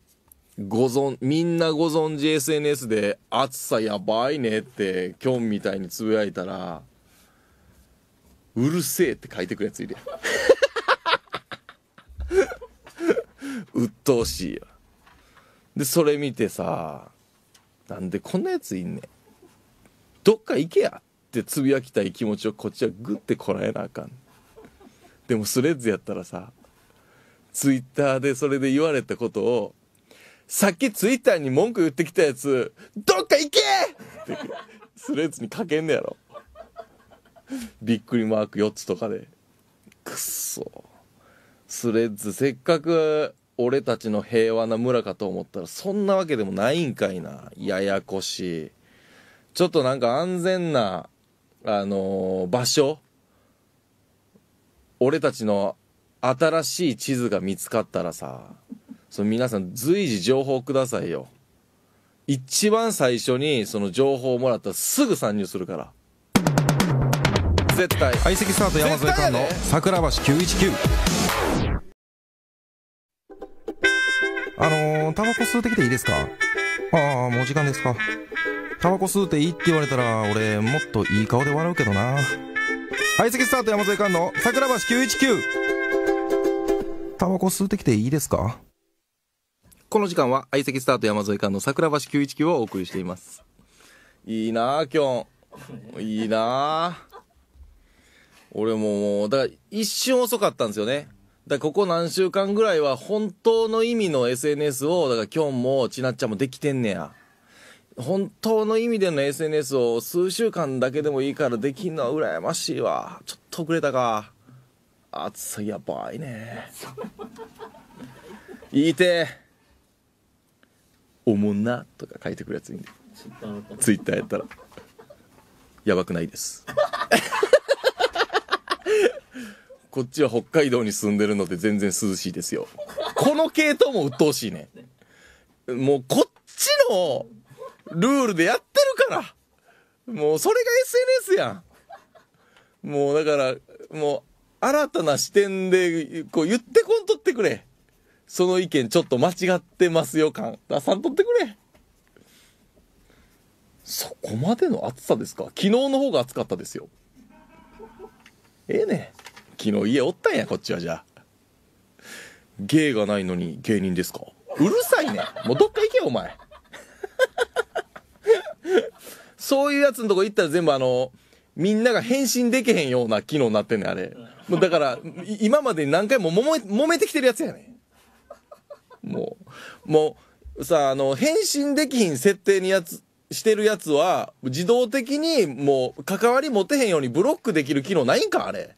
Speaker 1: ご存みんなご存知 SNS で「暑さやばいね」ってキョンみたいにつぶやいたら「うるせえ」って書いてくるやついる
Speaker 2: やん
Speaker 1: 鬱陶 しいよでそれ見てさなんでこんなやついんねんどっか行けやってつぶやきたい気持ちをこっちはグッてこらえなあかんでもスレッズやったらさツイッターでそれで言われたことを、さっきツイッターに文句言ってきたやつ、どっか行けって、スレッズにかけんねやろ。びっくりマーク4つとかで。くっそ。スレッズ、せっかく俺たちの平和な村かと思ったら、そんなわけでもないんかいな。ややこしい。ちょっとなんか安全な、あのー、場所俺たちの新しい地図が見つかったらさその皆さん随時情報くださいよ一番最初にその情報をもらったらすぐ参入するから絶対相席スタート山添んの桜橋919あのー、タバコ吸うてきていいですかああもう時間ですかタバコ吸うていいって言われたら俺もっといい顔で笑うけどな相席スタート山添寛の桜橋919タバコ吸うてきていいですかこの時間は相席スタート山添館の桜橋919をお送りしていますいいなあきょんいいなあ俺もうだから一瞬遅かったんですよねだここ何週間ぐらいは本当の意味の SNS をだからきょんもちなっちゃんもできてんねや本当の意味での SNS を数週間だけでもいいからできんのは羨ましいわちょっと遅れたか暑さやばいねいいて「おもんな」とか書いてくるやついいんでツイッターやったらやばくないです こっちは北海道に住んでるので全然涼しいですよこの系統も鬱陶しいねもうこっちのルールでやってるからもうそれが SNS やんもうだからもう新たな視点で、こう言ってこんとってくれ。その意見ちょっと間違ってますよ感出さんとってくれ。そこまでの暑さですか昨日の方が暑かったですよ。ええね。昨日家おったんや、こっちはじゃあ。芸がないのに芸人ですかうるさいね。もうどっか行けよ、お前。そういうやつのとこ行ったら全部あの、みんなが返信できへんような機能になってんねん、あれ。もうだから今までに何回ももめ揉めてきてるやつやねんもうもうさあの返信できひん設定にやつしてるやつは自動的にもう関わり持てへんようにブロックできる機能ないんかあれ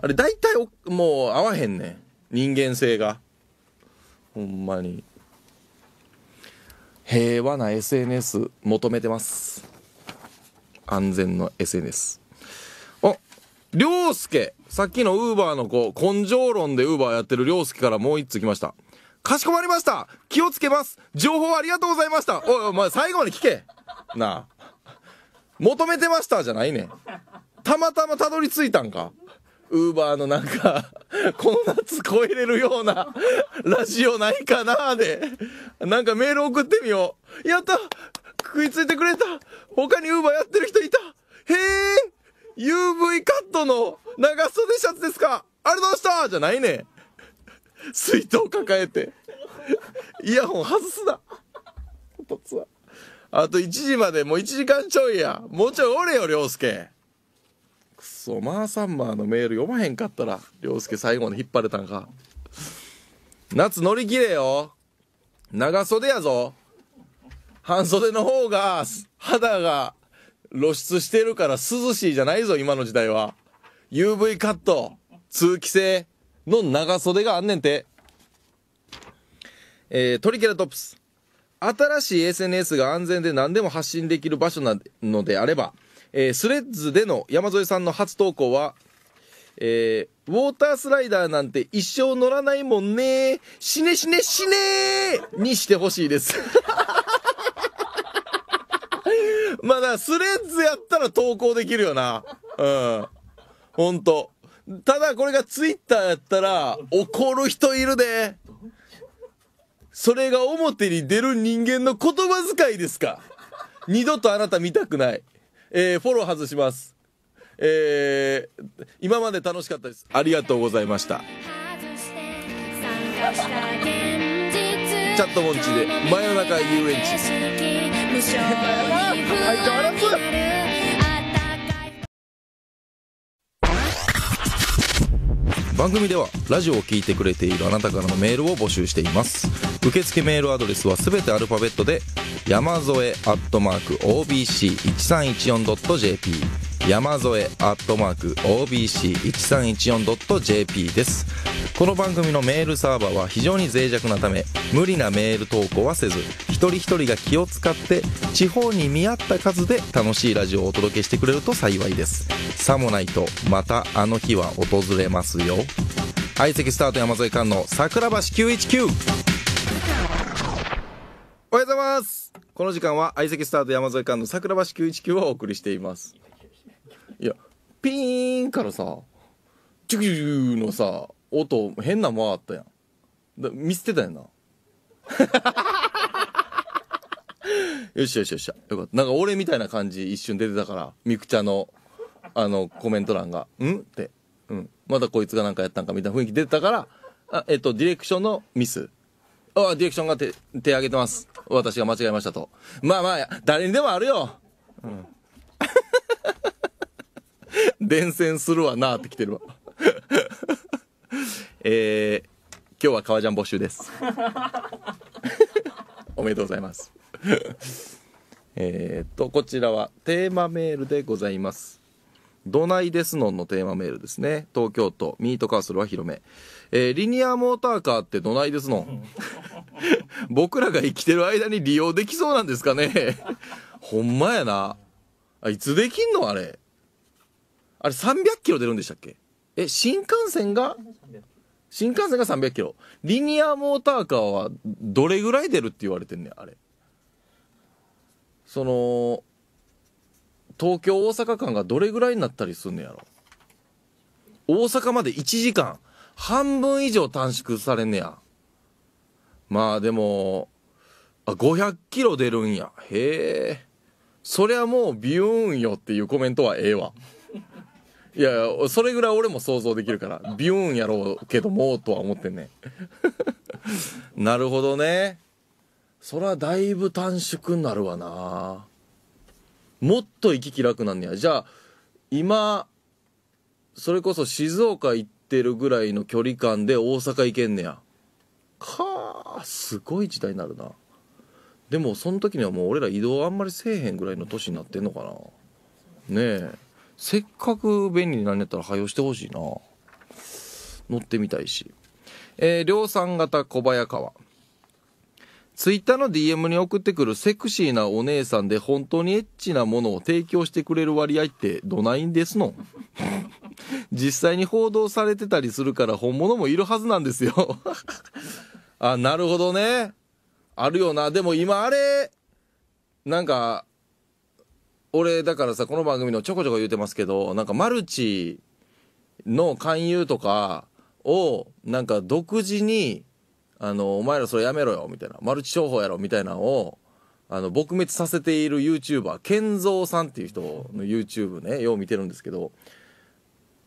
Speaker 1: あれ大体もう合わへんねん人間性がほんまに平和な SNS 求めてます安全の SNS りょうすけ。さっきのウーバーの子、根性論でウーバーやってるりょうすけからもう一つ来ました。かしこまりました気をつけます情報ありがとうございましたおいお前最後まで聞けなあ。求めてましたじゃないねたまたまたどり着いたんか。ウーバーのなんか、この夏超えれるようなラジオないかなで、なんかメール送ってみよう。やった食いついてくれた他にウーバーやってる人いたへえ UV カットの長袖シャツですかありがとうございましたじゃないね水筒抱えて。イヤホン外すな。とつは。あと1時までもう1時間ちょいや。もうちょいおれよ、りょうすけ。くそ、マーサンマーのメール読まへんかったら、りょうすけ最後まで引っ張れたんか。夏乗り切れよ。長袖やぞ。半袖の方が、肌が露出してるから涼しいじゃないぞ、今の時代は。UV カット、通気性の長袖があんねんて。えー、トリケラトプス。新しい SNS が安全で何でも発信できる場所なのであれば、えー、スレッズでの山添さんの初投稿は、えー、ウォータースライダーなんて一生乗らないもんね死ね死ね死ねにしてほしいです。まだスレッズやったら投稿できるよな。うん。ほんと。ただこれがツイッターやったら、怒る人いるで。それが表に出る人間の言葉遣いですか。二度とあなた見たくない。えー、フォロー外します。えー、今まで楽しかったです。ありがとうございました。チャットモンチで真夜中遊園地です番組ではラジオを聴いてくれているあなたからのメールを募集しています受付メールアドレスはすべてアルファベットで山添アットマーク OBC1314.jp 山添アットマーク OBC1314.jp ですこの番組のメールサーバーは非常に脆弱なため無理なメール投稿はせず一人一人が気を使って地方に見合った数で楽しいラジオをお届けしてくれると幸いですさもないとまたあの日は訪れますよ相席スタート山添館の桜橋919おはようございますこの時間は相席スタート山添館の桜橋919をお送りしています。いやピーンからさチュュキュのさ音変な間あったやんだ見捨てたやんな よしよしよしよかったなんか俺みたいな感じ一瞬出てたからみくちゃのあのコメント欄が「ん?」って、うん、まだこいつがなんかやったんかみたいな雰囲気出てたからあえっとディレクションのミスあディレクションが手手挙げてます私が間違えましたとまあまあ誰にでもあるようん伝染するわなってきてるわ えー、今日は革ジャン募集です おめでとうございます えっとこちらはテーマメールでございますどないですのんのテーマメールですね東京都ミートカーソルは広め、えー、リニアモーターカーってどないですのん僕らが生きてる間に利用できそうなんですかねほんまやないつできんのあれあれ300キロ出るんでしたっけえ、新幹線が新幹線が300キロ。リニアモーターカーはどれぐらい出るって言われてんねん、あれ。その、東京大阪間がどれぐらいになったりすんねやろ。大阪まで1時間、半分以上短縮されんねや。まあでも、あ、500キロ出るんや。へえ。そりゃもうビューンよっていうコメントはええわ。いやそれぐらい俺も想像できるからビューンやろうけどもとは思ってんね なるほどねそらだいぶ短縮になるわなもっと行き来楽なんねやじゃあ今それこそ静岡行ってるぐらいの距離感で大阪行けんねやかあすごい時代になるなでもその時にはもう俺ら移動あんまりせえへんぐらいの年になってんのかなねえせっかく便利になんやったら配用してほしいな乗ってみたいしえー、量産型小早川ツイッターの DM に送ってくるセクシーなお姉さんで本当にエッチなものを提供してくれる割合ってどないんですの 実際に報道されてたりするから本物もいるはずなんですよ あ、なるほどね。あるよな。でも今あれ、なんか、俺だからさこの番組のちょこちょこ言うてますけどなんかマルチの勧誘とかをなんか独自にあのお前らそれやめろよみたいなマルチ商法やろみたいなのをあの撲滅させている YouTuber ケンゾさんっていう人の YouTube ねよう見てるんですけど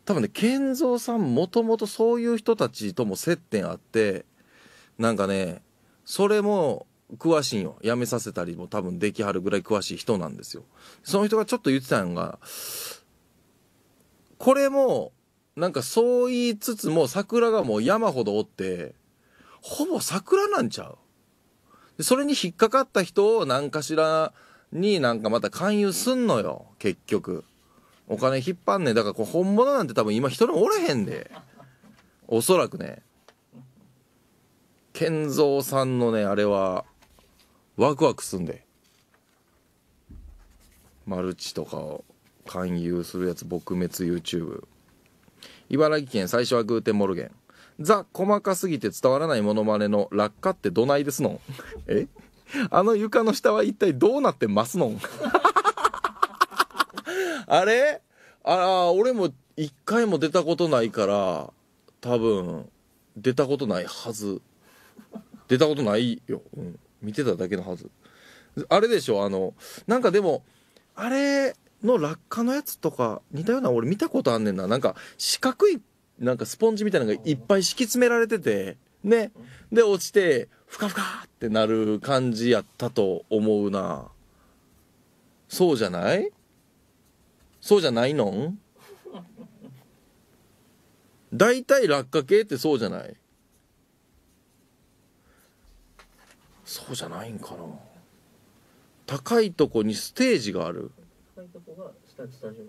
Speaker 1: 多分ねケンゾーさんもともとそういう人たちとも接点あってなんかねそれも詳しいんよ。辞めさせたりも多分できはるぐらい詳しい人なんですよ。その人がちょっと言ってたのが、これも、なんかそう言いつつも桜がもう山ほどおって、ほぼ桜なんちゃうでそれに引っかかった人を何かしらになんかまた勧誘すんのよ、結局。お金引っ張んねえ。だからこ本物なんて多分今一人もおれへんで。おそらくね。健三さんのね、あれは、ワクワクすんでマルチとかを勧誘するやつ撲滅 YouTube 茨城県最初はグーテンモルゲンザ細かすぎて伝わらないモノマネの落下ってどないですのんえあの床の下は一体どうなってますのん あれああ俺も一回も出たことないから多分出たことないはず出たことないよ、うん見てただけのはずあれでしょあのなんかでもあれの落下のやつとか似たような俺見たことあんねんななんか四角いなんかスポンジみたいなのがいっぱい敷き詰められててねで落ちてふかふかってなる感じやったと思うなそうじゃないそうじゃないのん大体落下系ってそうじゃないそうじゃないんかな高いとこにステージがある高いとこが下スタジオい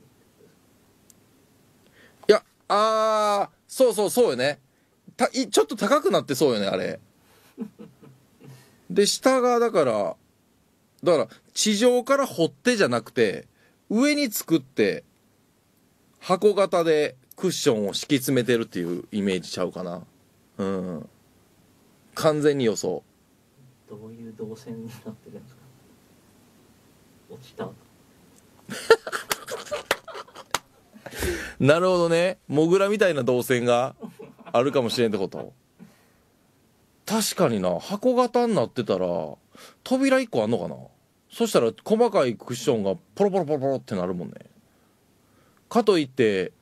Speaker 1: やあーそうそうそうよねたいちょっと高くなってそうよねあれで下がだからだから地上から掘ってじゃなくて上に作って箱型でクッションを敷き詰めてるっていうイメージちゃうかなうん完全に予想
Speaker 2: どういう動線になってるんですか落ちた
Speaker 1: なるほどねモグラみたいな動線があるかもしれんってこと確かにな箱型になってたら扉1個あんのかなそしたら細かいクッションがポロポロポロポロってなるもんねかといって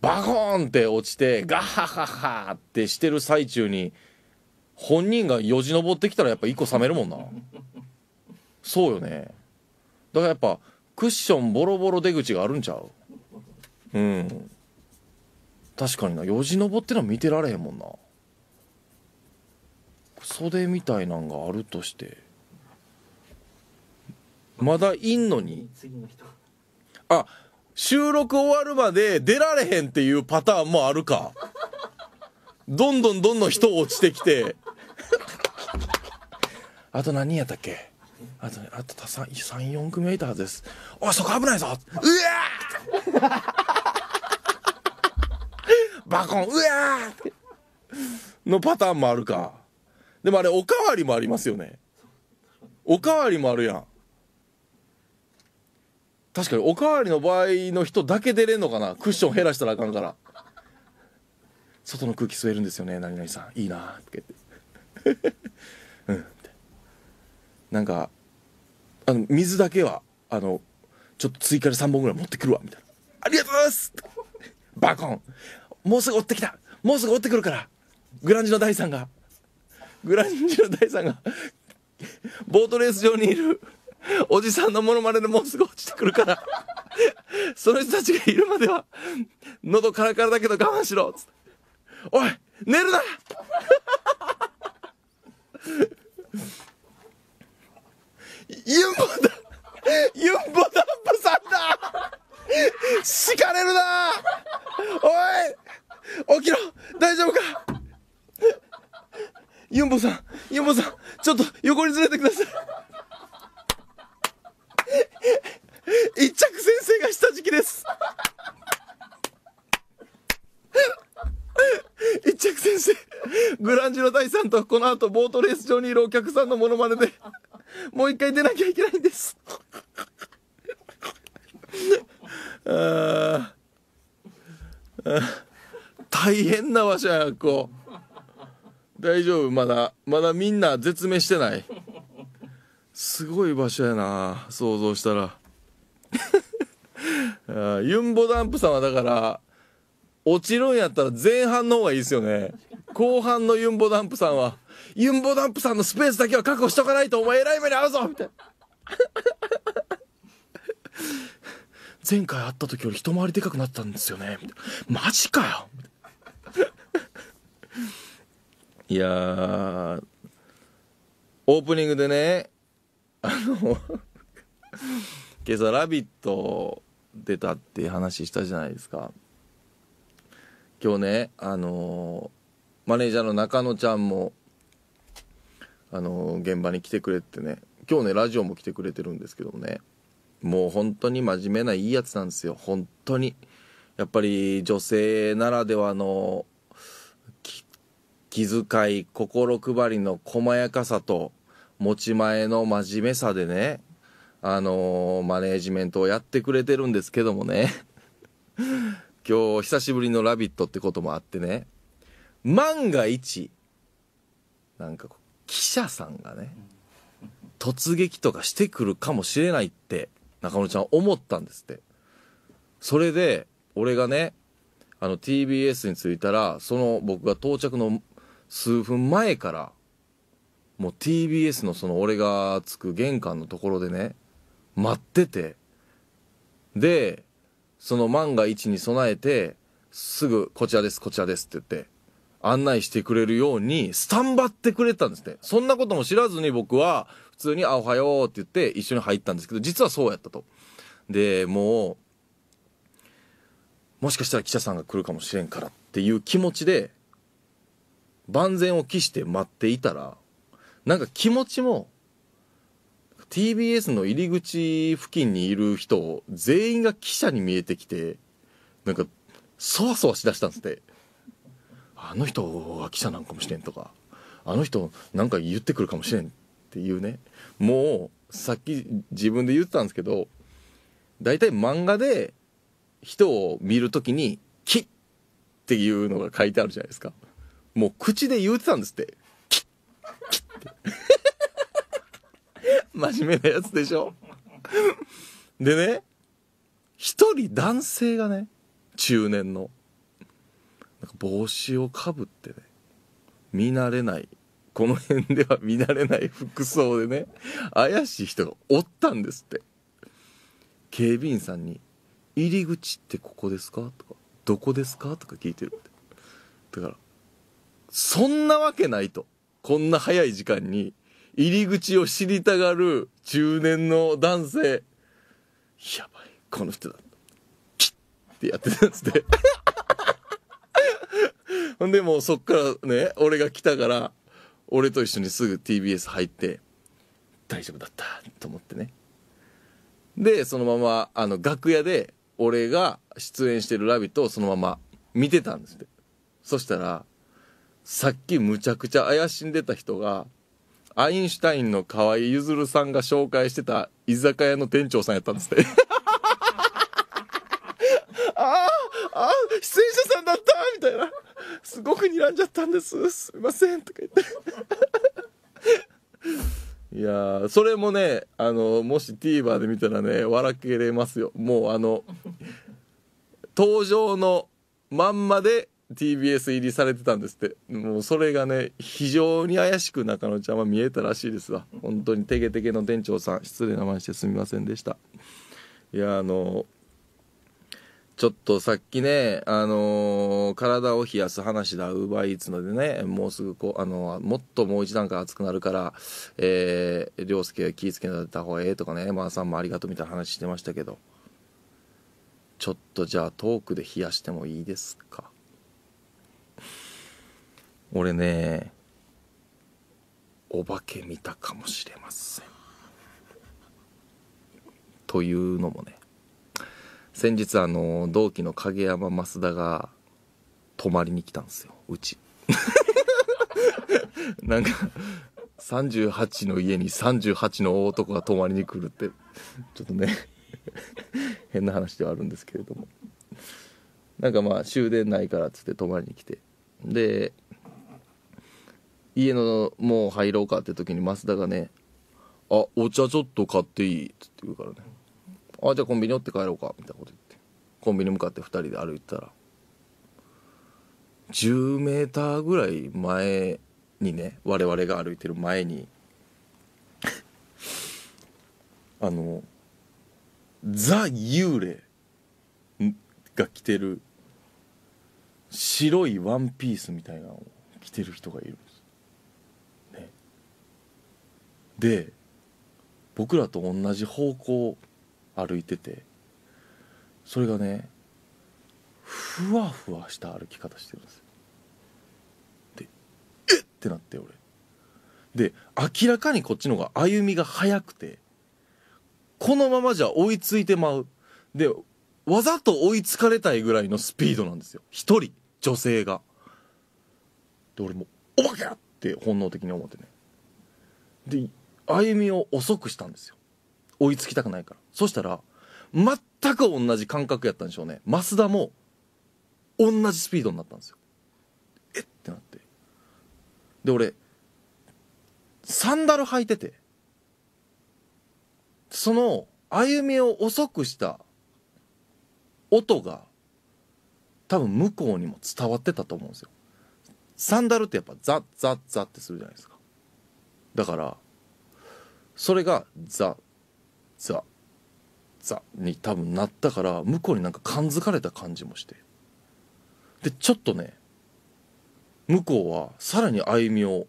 Speaker 1: バコーンって落ちてガッハッハッハってしてる最中に本人がよじ登ってきたらやっぱ一個冷めるもんなそうよねだからやっぱクッションボロボロ出口があるんちゃううん確かになよじ登ってのは見てられへんもんな袖みたいなんがあるとしてまだいんのにあ収録終わるまで出られへんっていうパターンもあるかどんどんどんどん人落ちてきてあと何人やったっけあと、あと3、4組はいたはずです。おい、そこ危ないぞうわバコン、うわのパターンもあるか。でもあれ、おかわりもありますよね。おかわりもあるやん。確かに、おかわりの場合の人だけ出れんのかなクッション減らしたらあかんから。外の空気吸えるんですよね、何々さん。いいなって。うん。なんかあの水だけはあのちょっと追加で3本ぐらい持ってくるわみたいな「ありがとうございます!」バコンもうすぐ追ってきたもうすぐ追ってくるからグランジの第3んがグランジの第3んがボートレース場にいるおじさんのモノマネでもうすぐ落ちてくるからその人たちがいるまでは喉カラカラだけど我慢しろっつっておい寝るなユンボだ
Speaker 2: ユンボダンプさんだ敷かれるな
Speaker 1: おい起きろ大丈夫かユンボさんユンボさんちょっと横にずれてください一着先生が下敷きです一着先生グランジの第三とこの後ボートレース場にいるお客さんのモノマネでもう一回出なきゃいけないんです ああ大変な場所やこう大丈夫まだまだみんな絶命してないすごい場所やな想像したら あユンボダンプさんはだから落ちるんやったら前半の方がいいですよね後半のユンボダンプさんはユンボダンプさんのスペースだけは確保しとかないとお前偉い目に遭うぞみたいな前回会った時より一回りでかくなったんですよねマジかよいやオープニングでねあの今朝「ラビット!」出たって話したじゃないですか今日ねあのー、マネージャーの中野ちゃんもあの現場に来てくれてね今日ねラジオも来てくれてるんですけどもねもう本当に真面目ないいやつなんですよ本当にやっぱり女性ならではの気遣い心配りの細やかさと持ち前の真面目さでねあのー、マネージメントをやってくれてるんですけどもね 今日久しぶりの「ラビット!」ってこともあってね万が一なんかこ記者さんがね、突撃とかしてくるかもしれないって、中野ちゃん思ったんですって。それで、俺がね、あの TBS に着いたら、その僕が到着の数分前から、もう TBS のその俺が着く玄関のところでね、待ってて、で、その万が一に備えて、すぐこちらです、こちらですって言って、案内してくれるように、スタンバってくれたんですね。そんなことも知らずに僕は、普通に、あ、おはようって言って一緒に入ったんですけど、実はそうやったと。で、もう、もしかしたら記者さんが来るかもしれんからっていう気持ちで、万全を期して待っていたら、なんか気持ちも、TBS の入り口付近にいる人全員が記者に見えてきて、なんか、そわそわしだしたんですって。あの人は記者なんかもしれんとかあの人なんか言ってくるかもしれんっていうねもうさっき自分で言ってたんですけど大体漫画で人を見るときに「き」っていうのが書いてあるじゃないですかもう口で言ってたんですって「き」
Speaker 2: 「き」って
Speaker 1: 真面目なやつでしょでね一人男性がね中年の帽子をかぶってね見慣れないこの辺では 見慣れない服装でね怪しい人がおったんですって警備員さんに「入り口ってここですか?」とか「どこですか?」とか聞いてるってだからそんなわけないとこんな早い時間に入り口を知りたがる中年の男性やばいこの人だキッってやってたんですって ほんでもうそっからね、俺が来たから、俺と一緒にすぐ TBS 入って、大丈夫だったと思ってね。で、そのまま、あの、楽屋で、俺が出演してる「ラビット!」をそのまま見てたんですってそしたらさっきむちゃくちゃ怪しんでた人がアインシュタインの河合ゆずるさんが紹介してた居酒屋の店長さんやったんですってあ、出演者さんだったみたいな。すごく睨んじゃったんです。すみません。とか言って。いやそれもね、あの、もし TVer で見たらね、笑けれますよ。もうあの、登場のまんまで TBS 入りされてたんですって。もうそれがね、非常に怪しく中野ちゃんは見えたらしいですわ。本当にテゲテゲの店長さん、失礼なましてすみませんでした。いやあのーちょっとさっきね、あのー、体を冷やす話だ、ウーバーイーツのでね、もうすぐこう、あのー、もっともう一段階暑くなるから、えー、りょうすけ気ぃつけた方がええとかね、まー、あ、さんもありがとうみたいな話してましたけど、ちょっとじゃあトークで冷やしてもいいですか。俺ね、お化け見たかもしれません。というのもね、先日あの同期の影山増田が泊まりに来たんですようち なんか38の家に38の男が泊まりに来るってちょっとね 変な話ではあるんですけれどもなんかまあ終電ないからっつって泊まりに来てで家のもう入ろうかって時に増田がね「あお茶ちょっと買っていい」っつって言うからねあじゃあコンビニ寄って帰ろうかみたいなこと言ってコンビニ向かって2人で歩いてたら10メーターぐらい前にね我々が歩いてる前に あのザ・幽霊が着てる白いワンピースみたいなのを着てる人がいるんです。ね、で僕らと同じ方向歩いててそれがねふわふわした歩き方してるんですよでえっってなって俺で明らかにこっちの方が歩みが速くてこのままじゃ追いついてまうでわざと追いつかれたいぐらいのスピードなんですよ一人女性がで俺も「お化けや!」って本能的に思ってねで歩みを遅くしたんですよ追いつきたくないから。そしたら、全く同じ感覚やったんでしょうね。増田も、同じスピードになったんですよ。えってなって。で、俺、サンダル履いてて、その歩みを遅くした音が、多分向こうにも伝わってたと思うんですよ。サンダルってやっぱザッザッザッってするじゃないですか。だから、それがザッザザに多分なったから向こうになんか感づかれた感じもしてでちょっとね向こうはさらに歩みを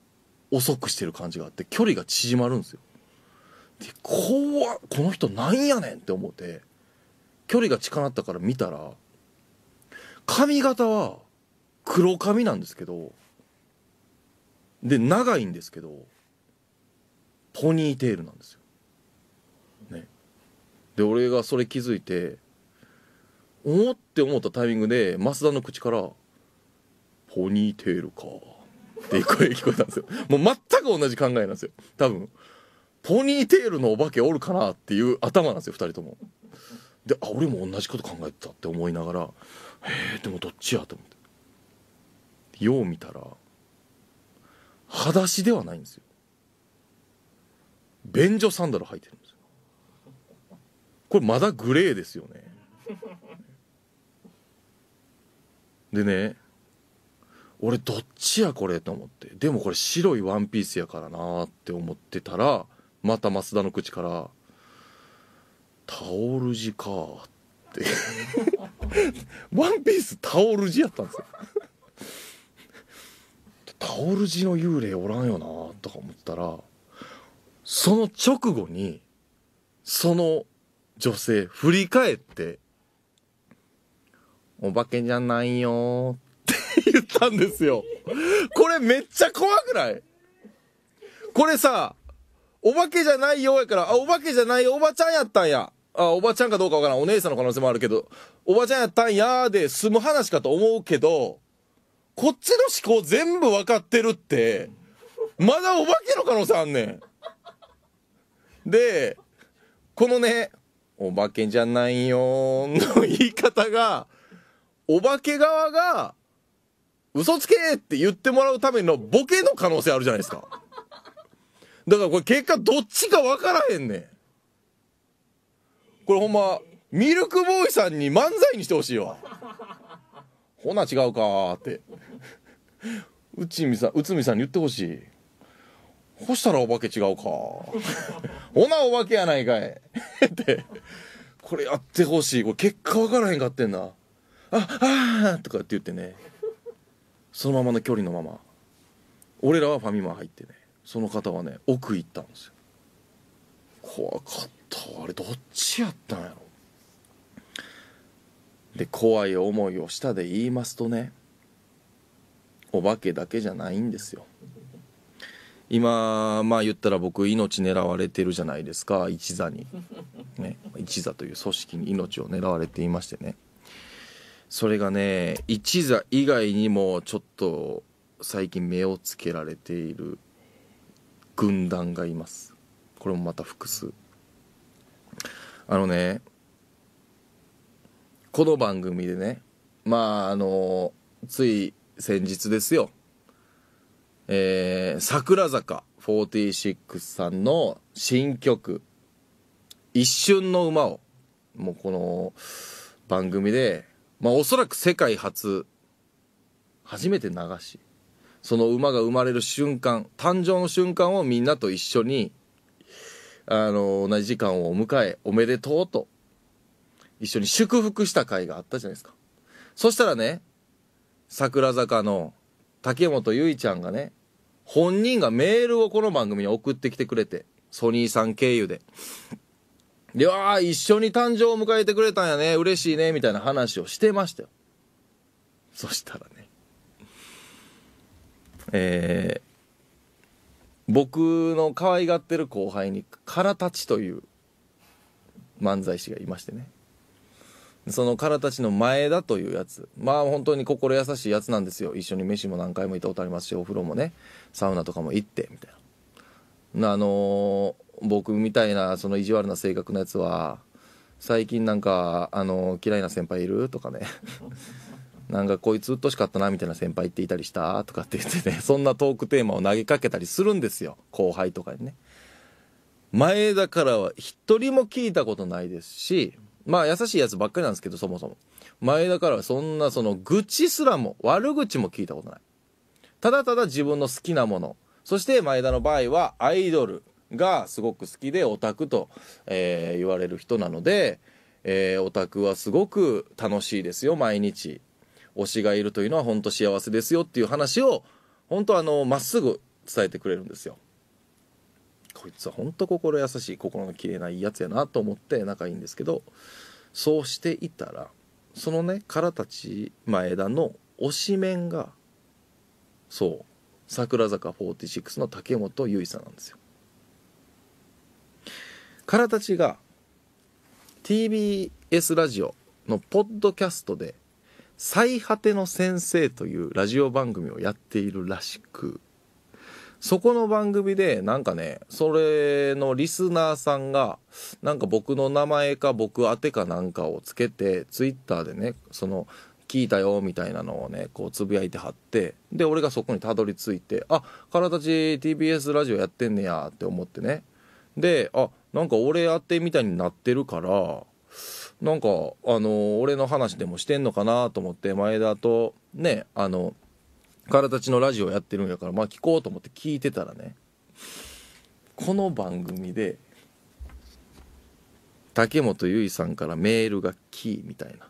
Speaker 1: 遅くしてる感じがあって距離が縮まるんですよで怖っこの人なんやねんって思って距離が近なったから見たら髪型は黒髪なんですけどで長いんですけどポニーテールなんですよで俺がそれ気づいておおって思ったタイミングで増田の口から「ポニーテールか」って声聞こえたんですよもう全く同じ考えなんですよ多分ポニーテールのお化けおるかなっていう頭なんですよ2人ともであ俺も同じこと考えてたって思いながらえー、でもどっちやと思ってよう見たら裸足ではないんですよ便所サンダル履いてるこれまだグレーですよね。でね俺どっちやこれと思ってでもこれ白いワンピースやからなって思ってたらまた増田の口から「タオル地か」って ワンピースタオル地やったんですよタオル地の幽霊おらんよなとか思ったらその直後にその女性、振り返って、お化けじゃないよって言ったんですよ。これめっちゃ怖くないこれさ、お化けじゃないよやから、あ、お化けじゃないおばちゃんやったんや。あ、おばちゃんかどうかわからん。お姉さんの可能性もあるけど、おばちゃんやったんやで済む話かと思うけど、こっちの思考全部わかってるって、まだお化けの可能性あんねん。で、このね、お化けじゃないよの言い方が、お化け側が、嘘つけって言ってもらうためのボケの可能性あるじゃないですか。だからこれ結果どっちか分からへんねん。これほんま、ミルクボーイさんに漫才にしてほしいわ。ほな違うかって。うちみさん、内海さんに言ってほしい。ほしたらお化け違うか。ほなお化けやないかい。っ て、これやってほしい。これ結果わからへんかってんな。あ、あーとかって言ってね。そのままの距離のまま。俺らはファミマ入ってね。その方はね、奥行ったんですよ。怖かったあれどっちやったんやろ。で、怖い思いをしたで言いますとね、お化けだけじゃないんですよ。今まあ言ったら僕命狙われてるじゃないですか一座に、ね、一座という組織に命を狙われていましてねそれがね一座以外にもちょっと最近目をつけられている軍団がいますこれもまた複数あのねこの番組でねまああのつい先日ですよえー、桜坂46さんの新曲、一瞬の馬を、もうこの番組で、まあおそらく世界初、初めて流し、その馬が生まれる瞬間、誕生の瞬間をみんなと一緒に、あの、同じ時間を迎え、おめでとうと、一緒に祝福した回があったじゃないですか。そしたらね、桜坂の竹本結衣ちゃんがね、本人がメールをこの番組に送ってきてくれて、ソニーさん経由で。いやー、一緒に誕生を迎えてくれたんやね、嬉しいね、みたいな話をしてましたよ。そしたらね、えー、僕の可愛がってる後輩に、空立ちという漫才師がいましてね。その空たちの前田というやつ。まあ本当に心優しいやつなんですよ。一緒に飯も何回も行ったことありますし、お風呂もね。サウナとかも行ってみたいなあのー、僕みたいなその意地悪な性格のやつは最近なんか、あのー、嫌いな先輩いるとかね なんかこいつうっとしかったなみたいな先輩言っていたりしたとかって言ってね そんなトークテーマを投げかけたりするんですよ後輩とかにね前だからは一人も聞いたことないですしまあ優しいやつばっかりなんですけどそもそも前だからそんなその愚痴すらも悪口も聞いたことないただただ自分の好きなものそして前田の場合はアイドルがすごく好きでオタクと、えー、言われる人なので、えー、オタクはすごく楽しいですよ毎日推しがいるというのは本当幸せですよっていう話を本当あのまっすぐ伝えてくれるんですよこいつは本当心優しい心の綺麗ないいやつやなと思って仲いいんですけどそうしていたらそのねからたち前田の推し面がそう桜坂46の竹本結衣さんなんですよ。からたちが TBS ラジオのポッドキャストで「最果ての先生」というラジオ番組をやっているらしくそこの番組でなんかねそれのリスナーさんがなんか僕の名前か僕宛てかなんかをつけてツイッターでねその聞いたよみたいなのをねこうつぶやいてはってで俺がそこにたどり着いてあからたち TBS ラジオやってんねやって思ってねであなんか俺やってみたいになってるからなんかあの俺の話でもしてんのかなと思って前田とねあのからたちのラジオやってるんやからまあ聞こうと思って聞いてたらねこの番組で竹本結衣さんからメールがキーみたいな。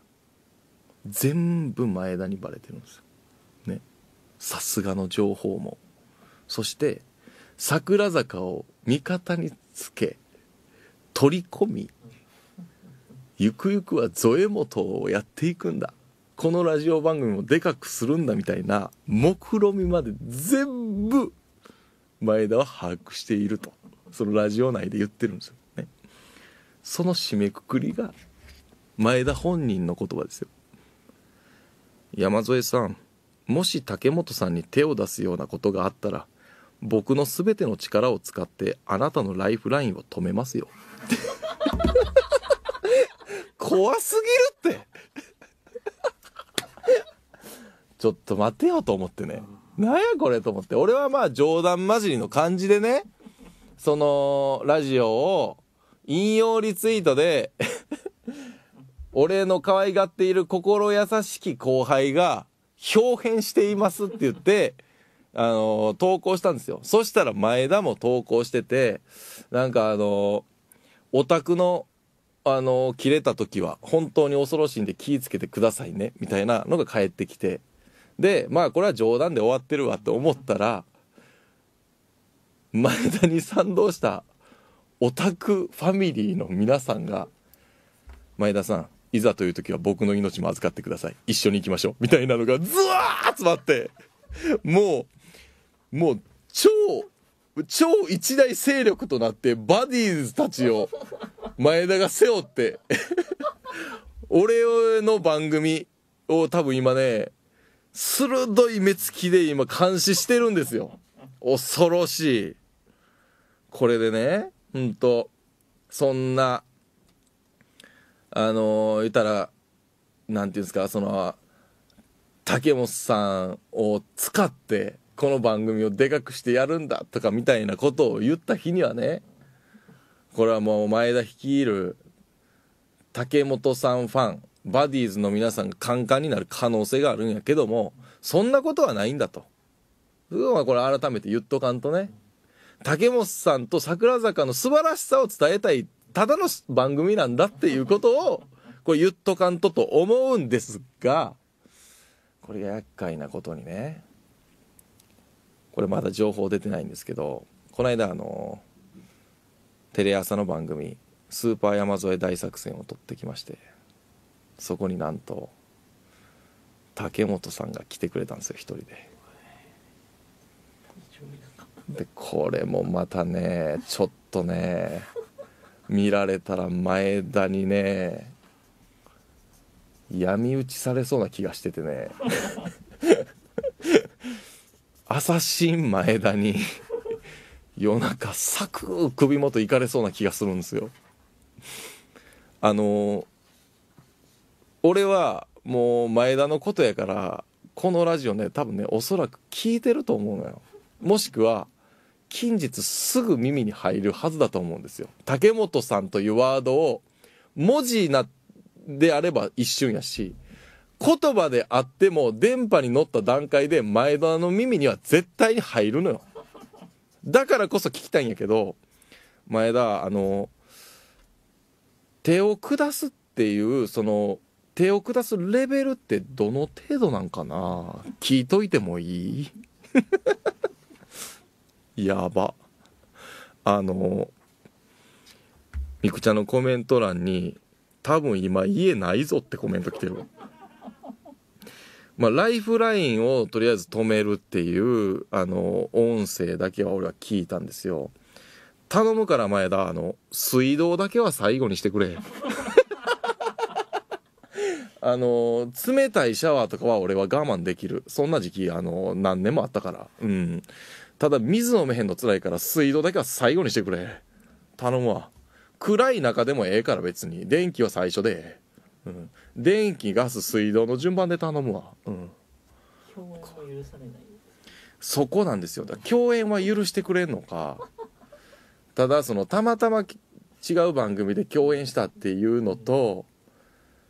Speaker 1: 全部前田にバレてるんですよねさすがの情報もそして桜坂を味方につけ取り込みゆくゆくは添え元をやっていくんだこのラジオ番組をでかくするんだみたいな目論見みまで全部前田は把握しているとそのラジオ内で言ってるんですよねその締めくくりが前田本人の言葉ですよ山添さんもし竹本さんに手を出すようなことがあったら僕の全ての力を使ってあなたのライフラインを止めますよ 怖すぎるってちょっと待てよと思ってねなんやこれと思って俺はまあ冗談交じりの感じでねそのラジオを引用リツイートで俺の可愛がっている心優しき後輩が、表変していますって言って、あのー、投稿したんですよ。そしたら前田も投稿してて、なんかあのー、オタクの、あのー、切れた時は本当に恐ろしいんで気ぃつけてくださいね、みたいなのが返ってきて。で、まあこれは冗談で終わってるわって思ったら、前田に賛同したオタクファミリーの皆さんが、前田さん、いざという時は僕の命も預かってください一緒に行きましょうみたいなのがずわー集まってもうもう超超一大勢力となってバディーズたちを前田が背負って俺の番組を多分今ね鋭い目つきで今監視してるんですよ恐ろしいこれでねほんとそんなあの言ったらなんていうんですかその竹本さんを使ってこの番組をでかくしてやるんだとかみたいなことを言った日にはねこれはもう前田率いる竹本さんファンバディーズの皆さんがカンカンになる可能性があるんやけどもそんなことはないんだと。うんはこれ改めて言っとかんとね。竹本さんと桜坂の素晴らしさを伝えたいっただの番組なんだっていうことを、これ言っとかんとと思うんですが、これが厄介なことにね、これまだ情報出てないんですけど、この間あの、テレ朝の番組、スーパー山添大作戦を撮ってきまして、そこになんと、竹本さんが来てくれたんですよ、一人で。で、これもまたね、ちょっとね、見られたら前田にね闇討ちされそうな気がしててね 朝新前田に夜中サク首元いかれそうな気がするんですよあの俺はもう前田のことやからこのラジオね多分ねおそらく聞いてると思うのよもしくは近日すぐ耳に入るはずだと思うんですよ。竹本さんというワードを文字なであれば一瞬やし、言葉であっても電波に乗った段階で前田の耳には絶対に入るのよ。だからこそ聞きたいんやけど、前田、あの、手を下すっていう、その、手を下すレベルってどの程度なんかな聞いといてもいい やばあのみくちゃんのコメント欄に「多分今家ないぞ」ってコメント来てるまあ、ライフラインをとりあえず止めるっていうあの音声だけは俺は聞いたんですよ頼むから前田あの水道だけは最後にしてくれ あの冷たいシャワーとかは俺は我慢できるそんな時期あの何年もあったからうんただ水飲めへんの辛いから水道だけは最後にしてくれ頼むわ暗い中でもええから別に電気は最初でうん、電気ガス水道の順番で頼むわうんそこなんですよだ共演は許してくれんのかただそのたまたま違う番組で共演したっていうのと、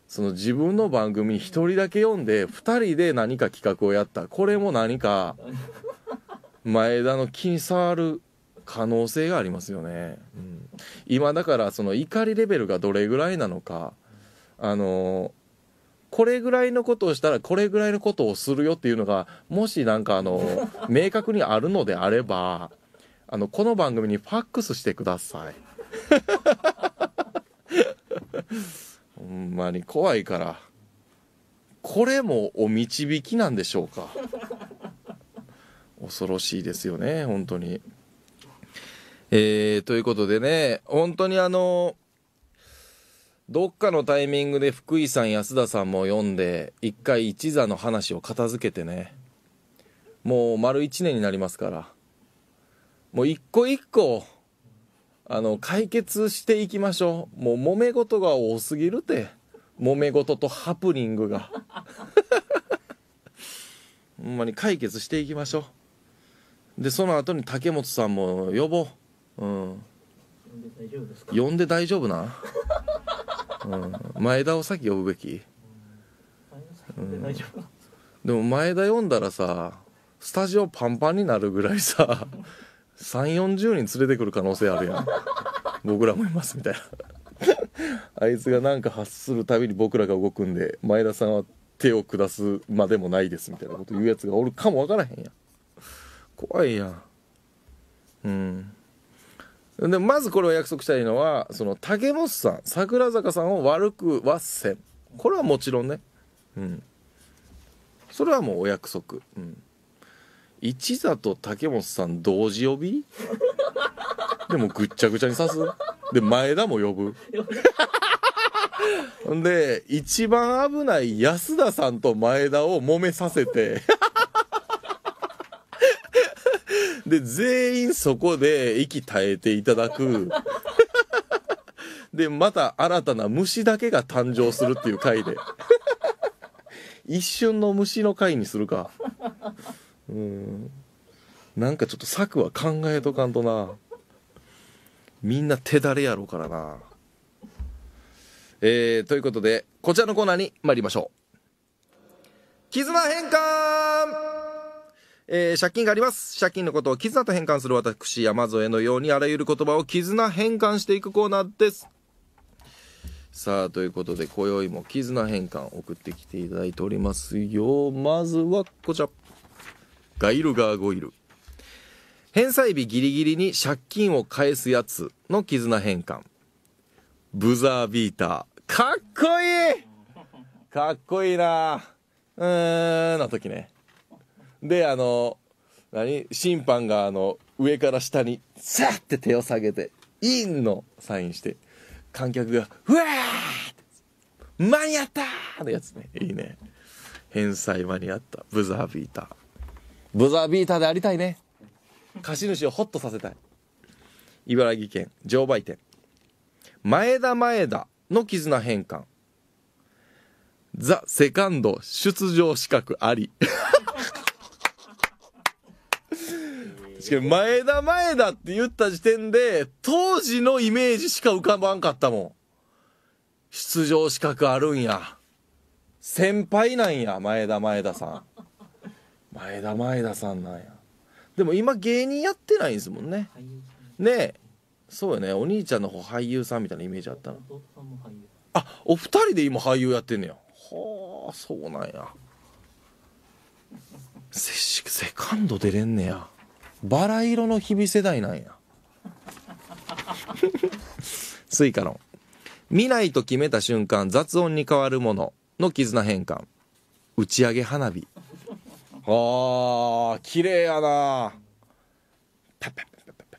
Speaker 1: その自分の番組一1人だけ読んで2人で何か企画をやったこれも何か前田の気に障る可能性がありますよね、うん、今だからその怒りレベルがどれぐらいなのかあのこれぐらいのことをしたらこれぐらいのことをするよっていうのがもしなんかあの 明確にあるのであればあのこの番組にファックスしてください ほんまに怖いからこれもお導きなんでしょうか恐ろしいですよね、本当に。えー、ということでね、本当にあの、どっかのタイミングで福井さん、安田さんも読んで、一回一座の話を片付けてね、もう丸一年になりますから、もう一個一個、あの、解決していきましょう。もう揉め事が多すぎるて、揉め事とハプニングが。ほんまに解決していきましょう。でその後に竹本さんも呼ぼう、うん、呼んで大丈夫な、うん、前田を先呼ぶべき、うん、でも前田呼んだらさスタジオパンパンになるぐらいさ3 4 0人連れてくる可能性あるやん僕らもいますみたいな あいつが何か発するたびに僕らが動くんで前田さんは手を下すまでもないですみたいなこと言うやつがおるかも分からへんやん怖いやんうんでまずこれを約束したいのはその竹本さん桜坂さんを悪くはせんこれはもちろんねうんそれはもうお約束うん一座と竹本さん同時呼びでもぐっちゃぐちゃに刺すで前田も呼ぶ で一番危ない安田さんと前田を揉めさせてで、全員そこで息絶えていただく。で、また新たな虫だけが誕生するっていう回で。一瞬の虫の回にするか。うん。なんかちょっと策は考えとかんとな。みんな手だれやろうからな。えー、ということで、こちらのコーナーに参りましょう。絆変換えー、借金があります。借金のことを絆と変換する私、山添のようにあらゆる言葉を絆変換していくコーナーです。さあ、ということで、今宵も絆変換送ってきていただいておりますよ。まずはこちら。ガイルガーゴイル。返済日ギリギリに借金を返すやつの絆変換。ブザービーター。かっこいいかっこいいなうーん、な時ね。であの何審判があの上から下にさって手を下げて「イン!」のサインして観客が「うわー間に合った!」のやつねいいね返済間に合ったブザービーターブザービーターでありたいね貸主をホッとさせたい茨城県常売店前田前田の絆変換ザ・セカンド出場資格ありしかも前田前田って言った時点で、当時のイメージしか浮かばんかったもん。出場資格あるんや。先輩なんや、前田前田さん。前田前田さんなんや。でも今芸人やってないんですもんね。ねえ。そうよね。お兄ちゃんの方俳優さんみたいなイメージあったの。あ、お二人で今俳優やってんねや。はあ、そうなんや。セカンド出れんねや。バラ色の日々世代なんや スイカ論見ないと決めた瞬間雑音に変わるものの絆変換打ち上げ花火ああ、綺麗やなパパパパパッ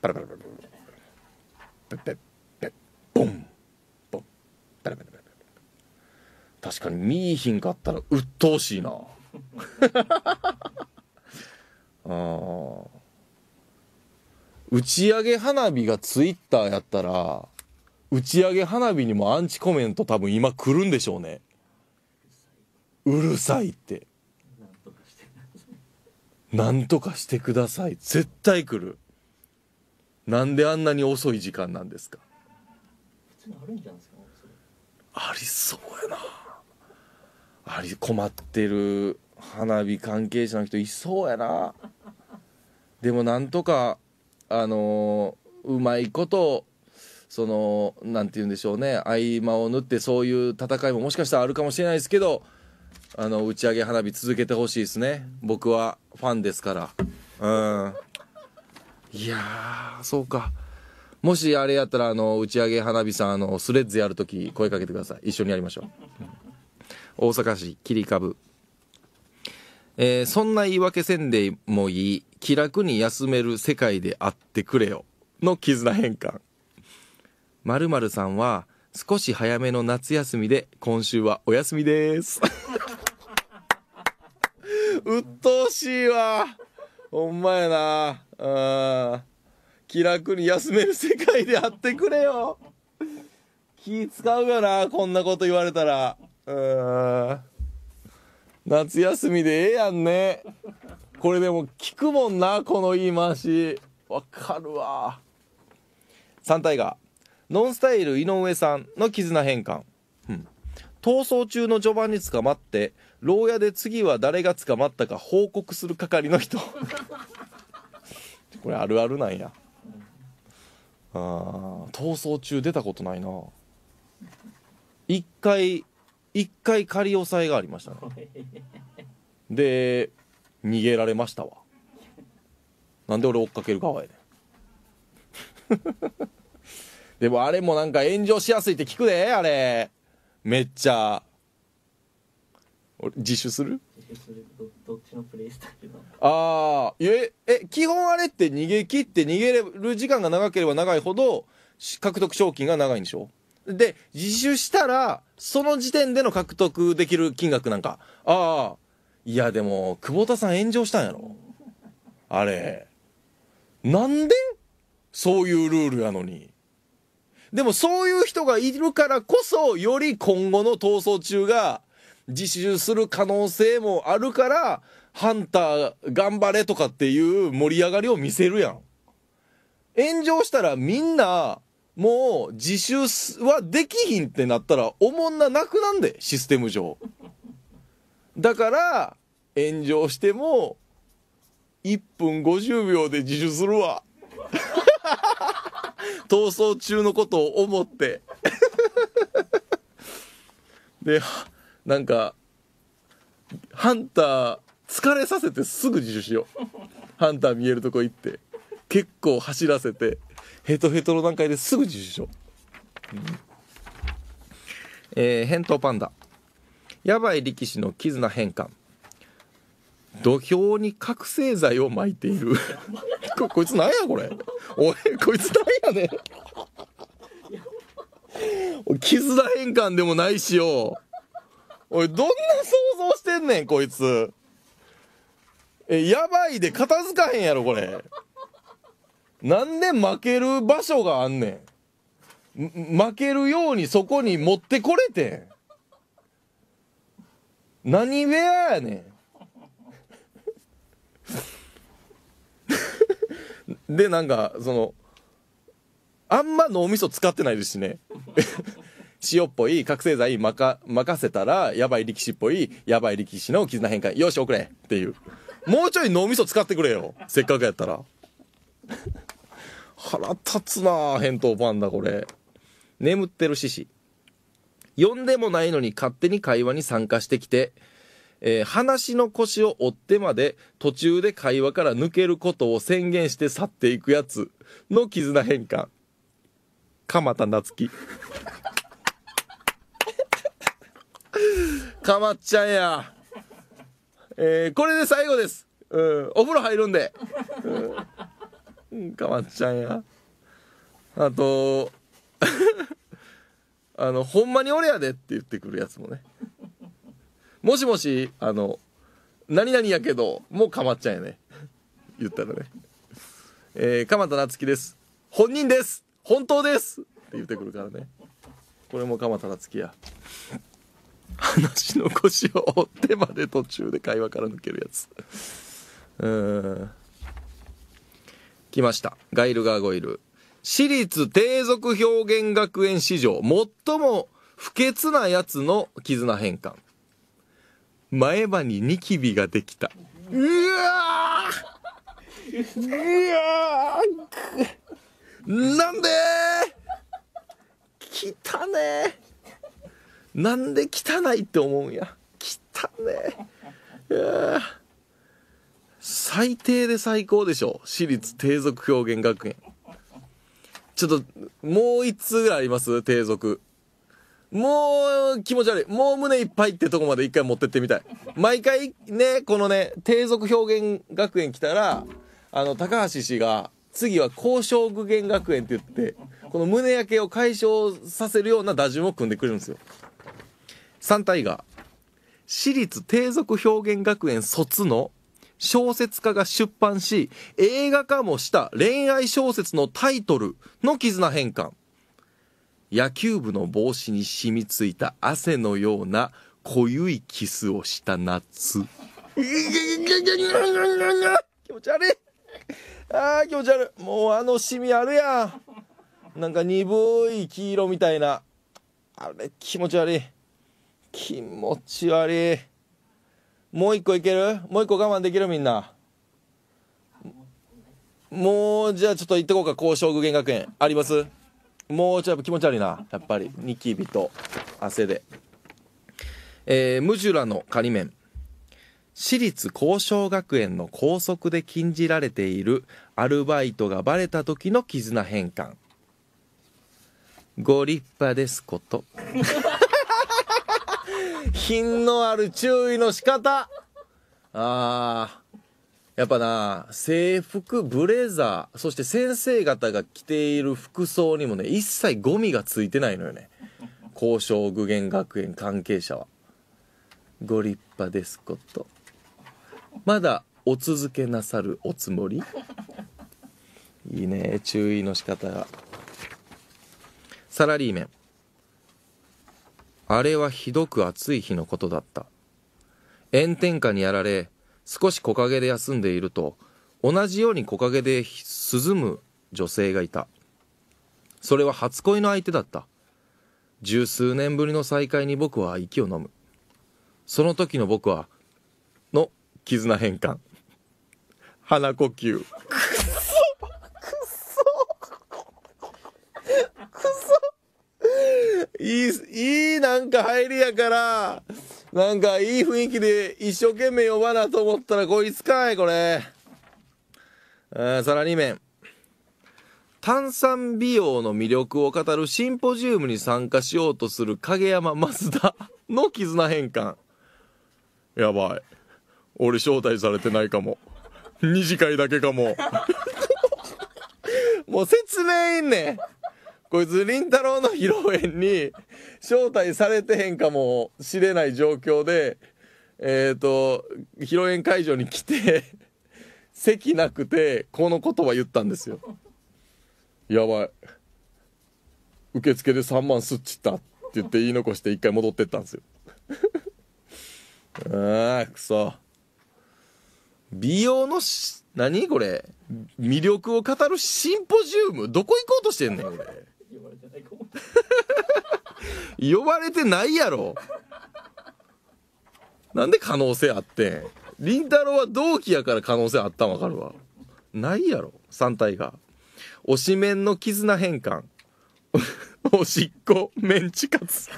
Speaker 1: パッパッパッパッパッボンパッパッパラ確かに見いひんかったら鬱陶しいな打ち上げ花火がツイッターやったら、打ち上げ花火にもアンチコメント多分今来るんでしょうね。うるさいって。なんとかしてください。絶対来る。なんであんなに遅い時間なんですかありそうやなあり困ってる花火関係者の人いそうやなでもなんとかあのうまいことそのなんて言うんでしょうね合間を縫ってそういう戦いももしかしたらあるかもしれないですけどあの打ち上げ花火続けてほしいですね僕はファンですからうんいやーそうかもしあれやったらあの打ち上げ花火さんあのスレッズやるとき声かけてください一緒にやりましょう、大阪市切り株えー、そんな言い訳せんでもいい、気楽に休める世界であってくれよ、の絆変換。まるさんは、少し早めの夏休みで、今週はお休みです。うっとうしいわ。ほんまやな。ん、気楽に休める世界であってくれよ。気使うよな、こんなこと言われたら。うん。夏休みでええやんねこれでも聞くもんなこの言い回しわかるわ3体がノンスタイル井上さんの絆変換、うん、逃走中の序盤に捕まって牢屋で次は誰が捕まったか報告する係の人これあるあるなんやあ逃走中出たことないな1回一回仮押さえがありましたね で逃げられましたわなんで俺追っかける側やねん でもあれもなんか炎上しやすいって聞くであれめっちゃ俺自首するああええ基本あれって逃げ切って逃げる時間が長ければ長いほどし獲得賞金が長いんでしょで、自首したら、その時点での獲得できる金額なんか。ああ、いやでも、久保田さん炎上したんやろ。あれ。なんでそういうルールやのに。でもそういう人がいるからこそ、より今後の逃走中が自首する可能性もあるから、ハンター頑張れとかっていう盛り上がりを見せるやん。炎上したらみんな、もう自習はできひんってなったらおもんななくなんでシステム上だから炎上しても1分50秒で自首するわ 逃走中のことを思ってでなんかハンター疲れさせてすぐ自首しようハンター見えるとこ行って結構走らせてヘトヘトの段階ですぐ自首しよう、うんえー、返答パンダやばい力士の絆変換土俵に覚醒剤を巻いている ここいつなんやこれおいこい
Speaker 2: つなんやね
Speaker 1: ん絆変換でもないしよおいどんな想像してんねんこいつえやばいで片付かへんやろこれなんで負ける場所があんねん。負けるようにそこに持ってこれてん。何部屋やねん。で、なんか、その、あんま脳みそ使ってないですしね。塩っぽい覚醒剤任せたら、やばい力士っぽい、やばい力士の絆変換、よし、送れっていう。もうちょい脳みそ使ってくれよ。せっかくやったら。腹立つな返答パンダこれ。眠ってる獅子。呼んでもないのに勝手に会話に参加してきて、えー、話の腰を折ってまで途中で会話から抜けることを宣言して去っていくやつの絆変換。鎌田夏樹。か まっちゃんや。えー、これで最後です。うん、お風呂入るんで。うんかまっちゃんやあと あの「ほんまに俺やで」って言ってくるやつもねもしもしあの「何々やけどもうかまっちゃんやね」言ったらね「えー、鎌田夏樹です本人です本当です!」って言ってくるからねこれも鎌田夏樹や話の腰を折ってまで途中で会話から抜けるやつうん来ました。ガイル・ガーゴイル。私立低俗表現学園史上、最も不潔なやつの絆変換。前歯にニキビができた。
Speaker 2: うわうわ
Speaker 1: ーなんでー汚ねーなんで汚いって思うんや。汚ねうわ最低で最高でしょ私立低俗表現学園。ちょっと、もう一通ぐらいあります低俗。もう気持ち悪い。もう胸いっぱいってとこまで一回持ってってみたい。毎回ね、このね、低俗表現学園来たら、あの、高橋氏が、次は交渉具現学園って言って、この胸焼けを解消させるような打順を組んでくるんですよ。3体が、私立低俗表現学園卒の小説家が出版し、映画化もした恋愛小説のタイトルの絆変換。野球部の帽子に染みついた汗のような濃ゆいキスをした夏。気持ち悪い。ああ、気持ち悪い。もうあのシミあるやん。なんか鈍い黄色みたいな。あれ気持ち悪い。気持ち悪い。もう一個いけるもう一個我慢できるみんな。もう、じゃあちょっと行ってこうか、高尚具現学園。ありますもうちょっと気持ち悪いな。やっぱり、ニキビと汗で。えー、ムジュラの仮面。私立交渉学園の校則で禁じられているアルバイトがバレた時の絆変換ご立派ですこと。品のある注意の仕方。あーやっぱな、制服、ブレザー、そして先生方が着ている服装にもね、一切ゴミがついてないのよね。交渉具現学園関係者は。ご立派ですこと。まだお続けなさるおつもりいいね、注意の仕方が。サラリーメン。あれはひどく暑い日のことだった。炎天下にやられ、少し木陰で休んでいると、同じように木陰で涼む女性がいた。それは初恋の相手だった。十数年ぶりの再会に僕は息を飲む。その時の僕は、の絆変換。鼻呼吸。いい、いいなんか入りやから、なんかいい雰囲気で一生懸命呼ばなと思ったらこいつかい、これ。あサラリーメン。炭酸美容の魅力を語るシンポジウムに参加しようとする影山増田 の絆変換。やばい。俺招待されてないかも。二次会だけかも。もう説明いんねん。こいつりんたろーの披露宴に招待されてへんかもしれない状況でえっ、ー、と披露宴会場に来て席なくてこの言葉言ったんですよやばい受付で3万すっちったって言って言い残して一回戻ってったんですよ ああくそ美容の何これ魅力を語るシンポジウムどこ行こうとしてんねんこれ呼ばれてないかも呼ばれてないやろなんで可能性あってんりんたろーは同期やから可能性あったんわかるわないやろ3体が推しメンの絆変換おしっこメンチカツ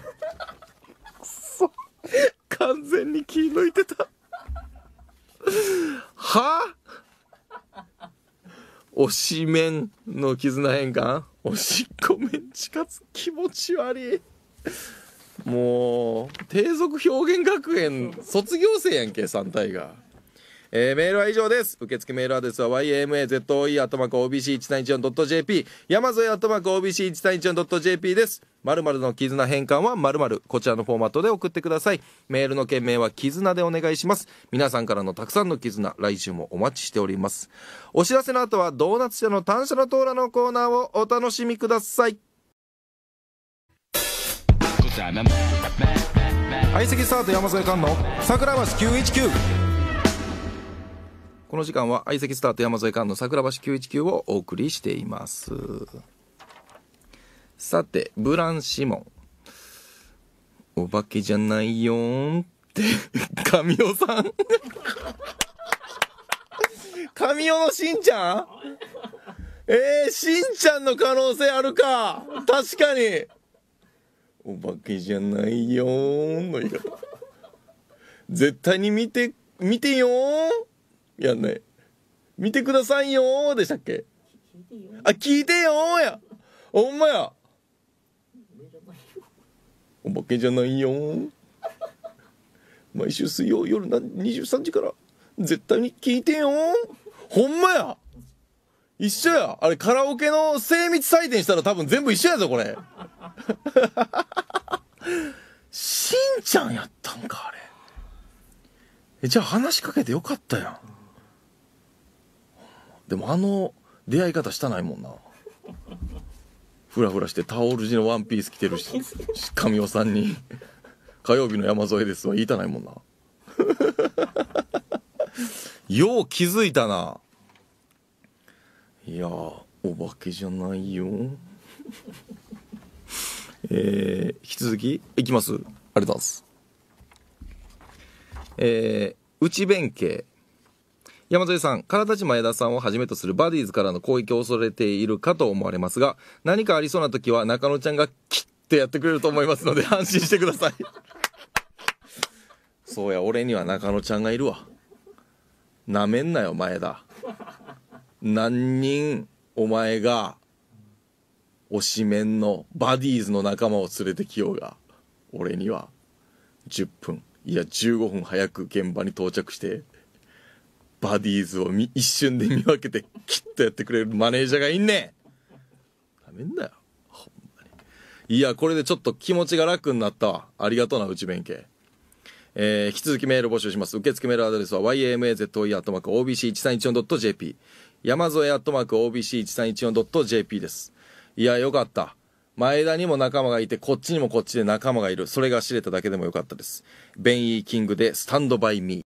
Speaker 1: 完全に気抜いてたはあ推し面の絆変換おしっこメンチカツ気持ち悪いもう低俗表現学園卒業生やんけ3体が。えー、メールは以上です。受付メールアドレスは yamazoe.obc1314.jp、山添 .obc1314.jp です。〇〇の絆変換は〇〇。こちらのフォーマットで送ってください。メールの件名は絆でお願いします。皆さんからのたくさんの絆、来週もお待ちしております。お知らせの後は、ドーナツ社の単車のトーラのコーナーをお楽しみください。相席スタート山添菅の桜橋919この時間は相席スタート山添館の桜橋919をお送りしていますさてブランシモンお化けじゃないよーんって 神尾さん 神尾のしんちゃんえー、しんちゃんの可能性あるか確かにお化けじゃないよーんの言い方絶対に見て見てよーんやんね。見てくださいよーでしたっけあ、聞いてよーや。ほんまや。お化けじゃないよー。毎週水曜夜23時から絶対に聞いてよー。ほんまや。一緒や。あれカラオケの精密採点したら多分全部一緒やぞ、これ。しんちゃんやったんか、あれ。え、じゃあ話しかけてよかったやん。でもあの出会い方したないもんなふらふらしてタオル地のワンピース着てるし神尾さんに「火曜日の山添です」は言いたないもんなよう気づいたないやお化けじゃないよえー、引き続きいきますありがとうございますえー、内弁慶山添さん、体前田さんをはじめとするバディーズからの攻撃を恐れているかと思われますが、何かありそうな時は中野ちゃんがキッてやってくれると思いますので、安心してください。そうや、俺には中野ちゃんがいるわ。なめんなよ、前田。何人、お前が、推しメンのバディーズの仲間を連れてきようが、俺には、10分、いや15分早く現場に到着して、バディーズを一瞬で見分けてきっとやってくれるマネージャーがいんねんダメんだよほんまにいやこれでちょっと気持ちが楽になったわありがとうな内弁慶えー、引き続きメール募集します受付メールアドレスは yamazoe.obc1314.jp 山添 .obc1314.jp ですいやよかった前田にも仲間がいてこっちにもこっちで仲間がいるそれが知れただけでもよかったですベンイーキングでスタンドバイミー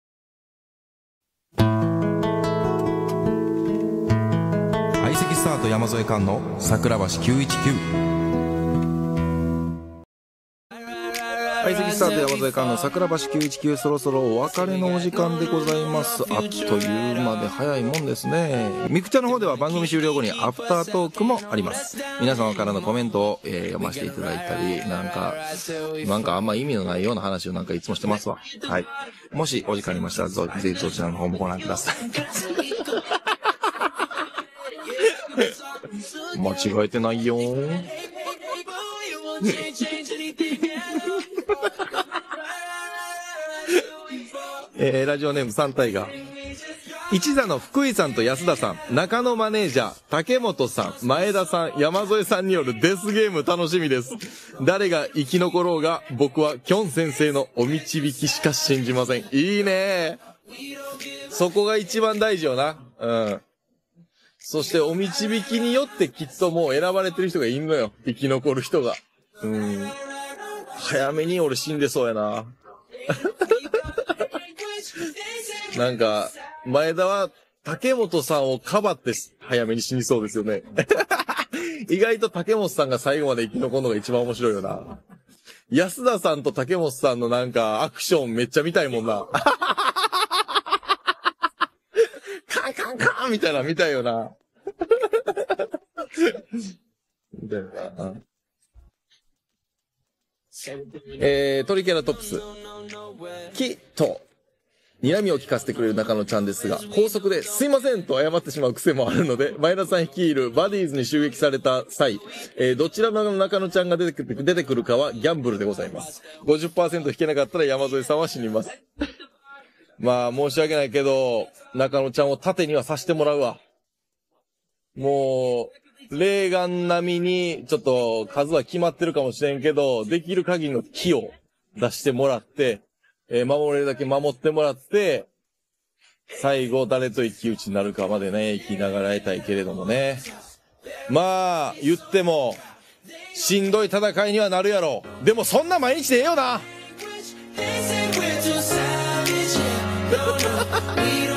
Speaker 1: と山添寛の桜橋919い、次スタート山添館の桜橋919そろそろお別れのお時間でございますあっという間で早いもんですねみくちゃんの方では番組終了後にアフタートークもあります皆様からのコメントを、えー、読ませていただいたりなんかなんかあんま意味のないような話をなんかいつもしてますわはいもしお時間ありましたらぜひそちらの方もご覧ください 間違えてないよ えー、ラジオネーム3体が。一座の福井さんと安田さん、中野マネージャー、竹本さん、前田さん、山添さんによるデスゲーム楽しみです。誰が生き残ろうが、僕はキョン先生のお導きしか信じません。いいねそこが一番大事よな。うん。そしてお導きによってきっともう選ばれてる人がいんのよ。生き残る人が。うん。早めに俺死んでそうやな。なんか、前田は竹本さんをかばって早めに死にそうですよね。意外と竹本さんが最後まで生き残るのが一番面白いよな。安田さんと竹本さんのなんかアクションめっちゃ見たいもんな。ーみたいな、見たよな。みたいな。えー、トリケラトプス。きと、睨みを聞かせてくれる中野ちゃんですが、高速ですいませんと謝ってしまう癖もあるので、前田さん率いるバディーズに襲撃された際、えー、どちらの中野ちゃんが出てくるかはギャンブルでございます。50%引けなかったら山添さんは死にます。まあ、申し訳ないけど、中野ちゃんを縦にはさしてもらうわ。もう、霊眼並みに、ちょっと数は決まってるかもしれんけど、できる限りの木を出してもらって、えー、守れるだけ守ってもらって、最後誰と一騎打ちになるかまでね、生きながら得たいけれどもね。まあ、言っても、しんどい戦いにはなるやろ。でもそんな毎日でええよな
Speaker 2: Miro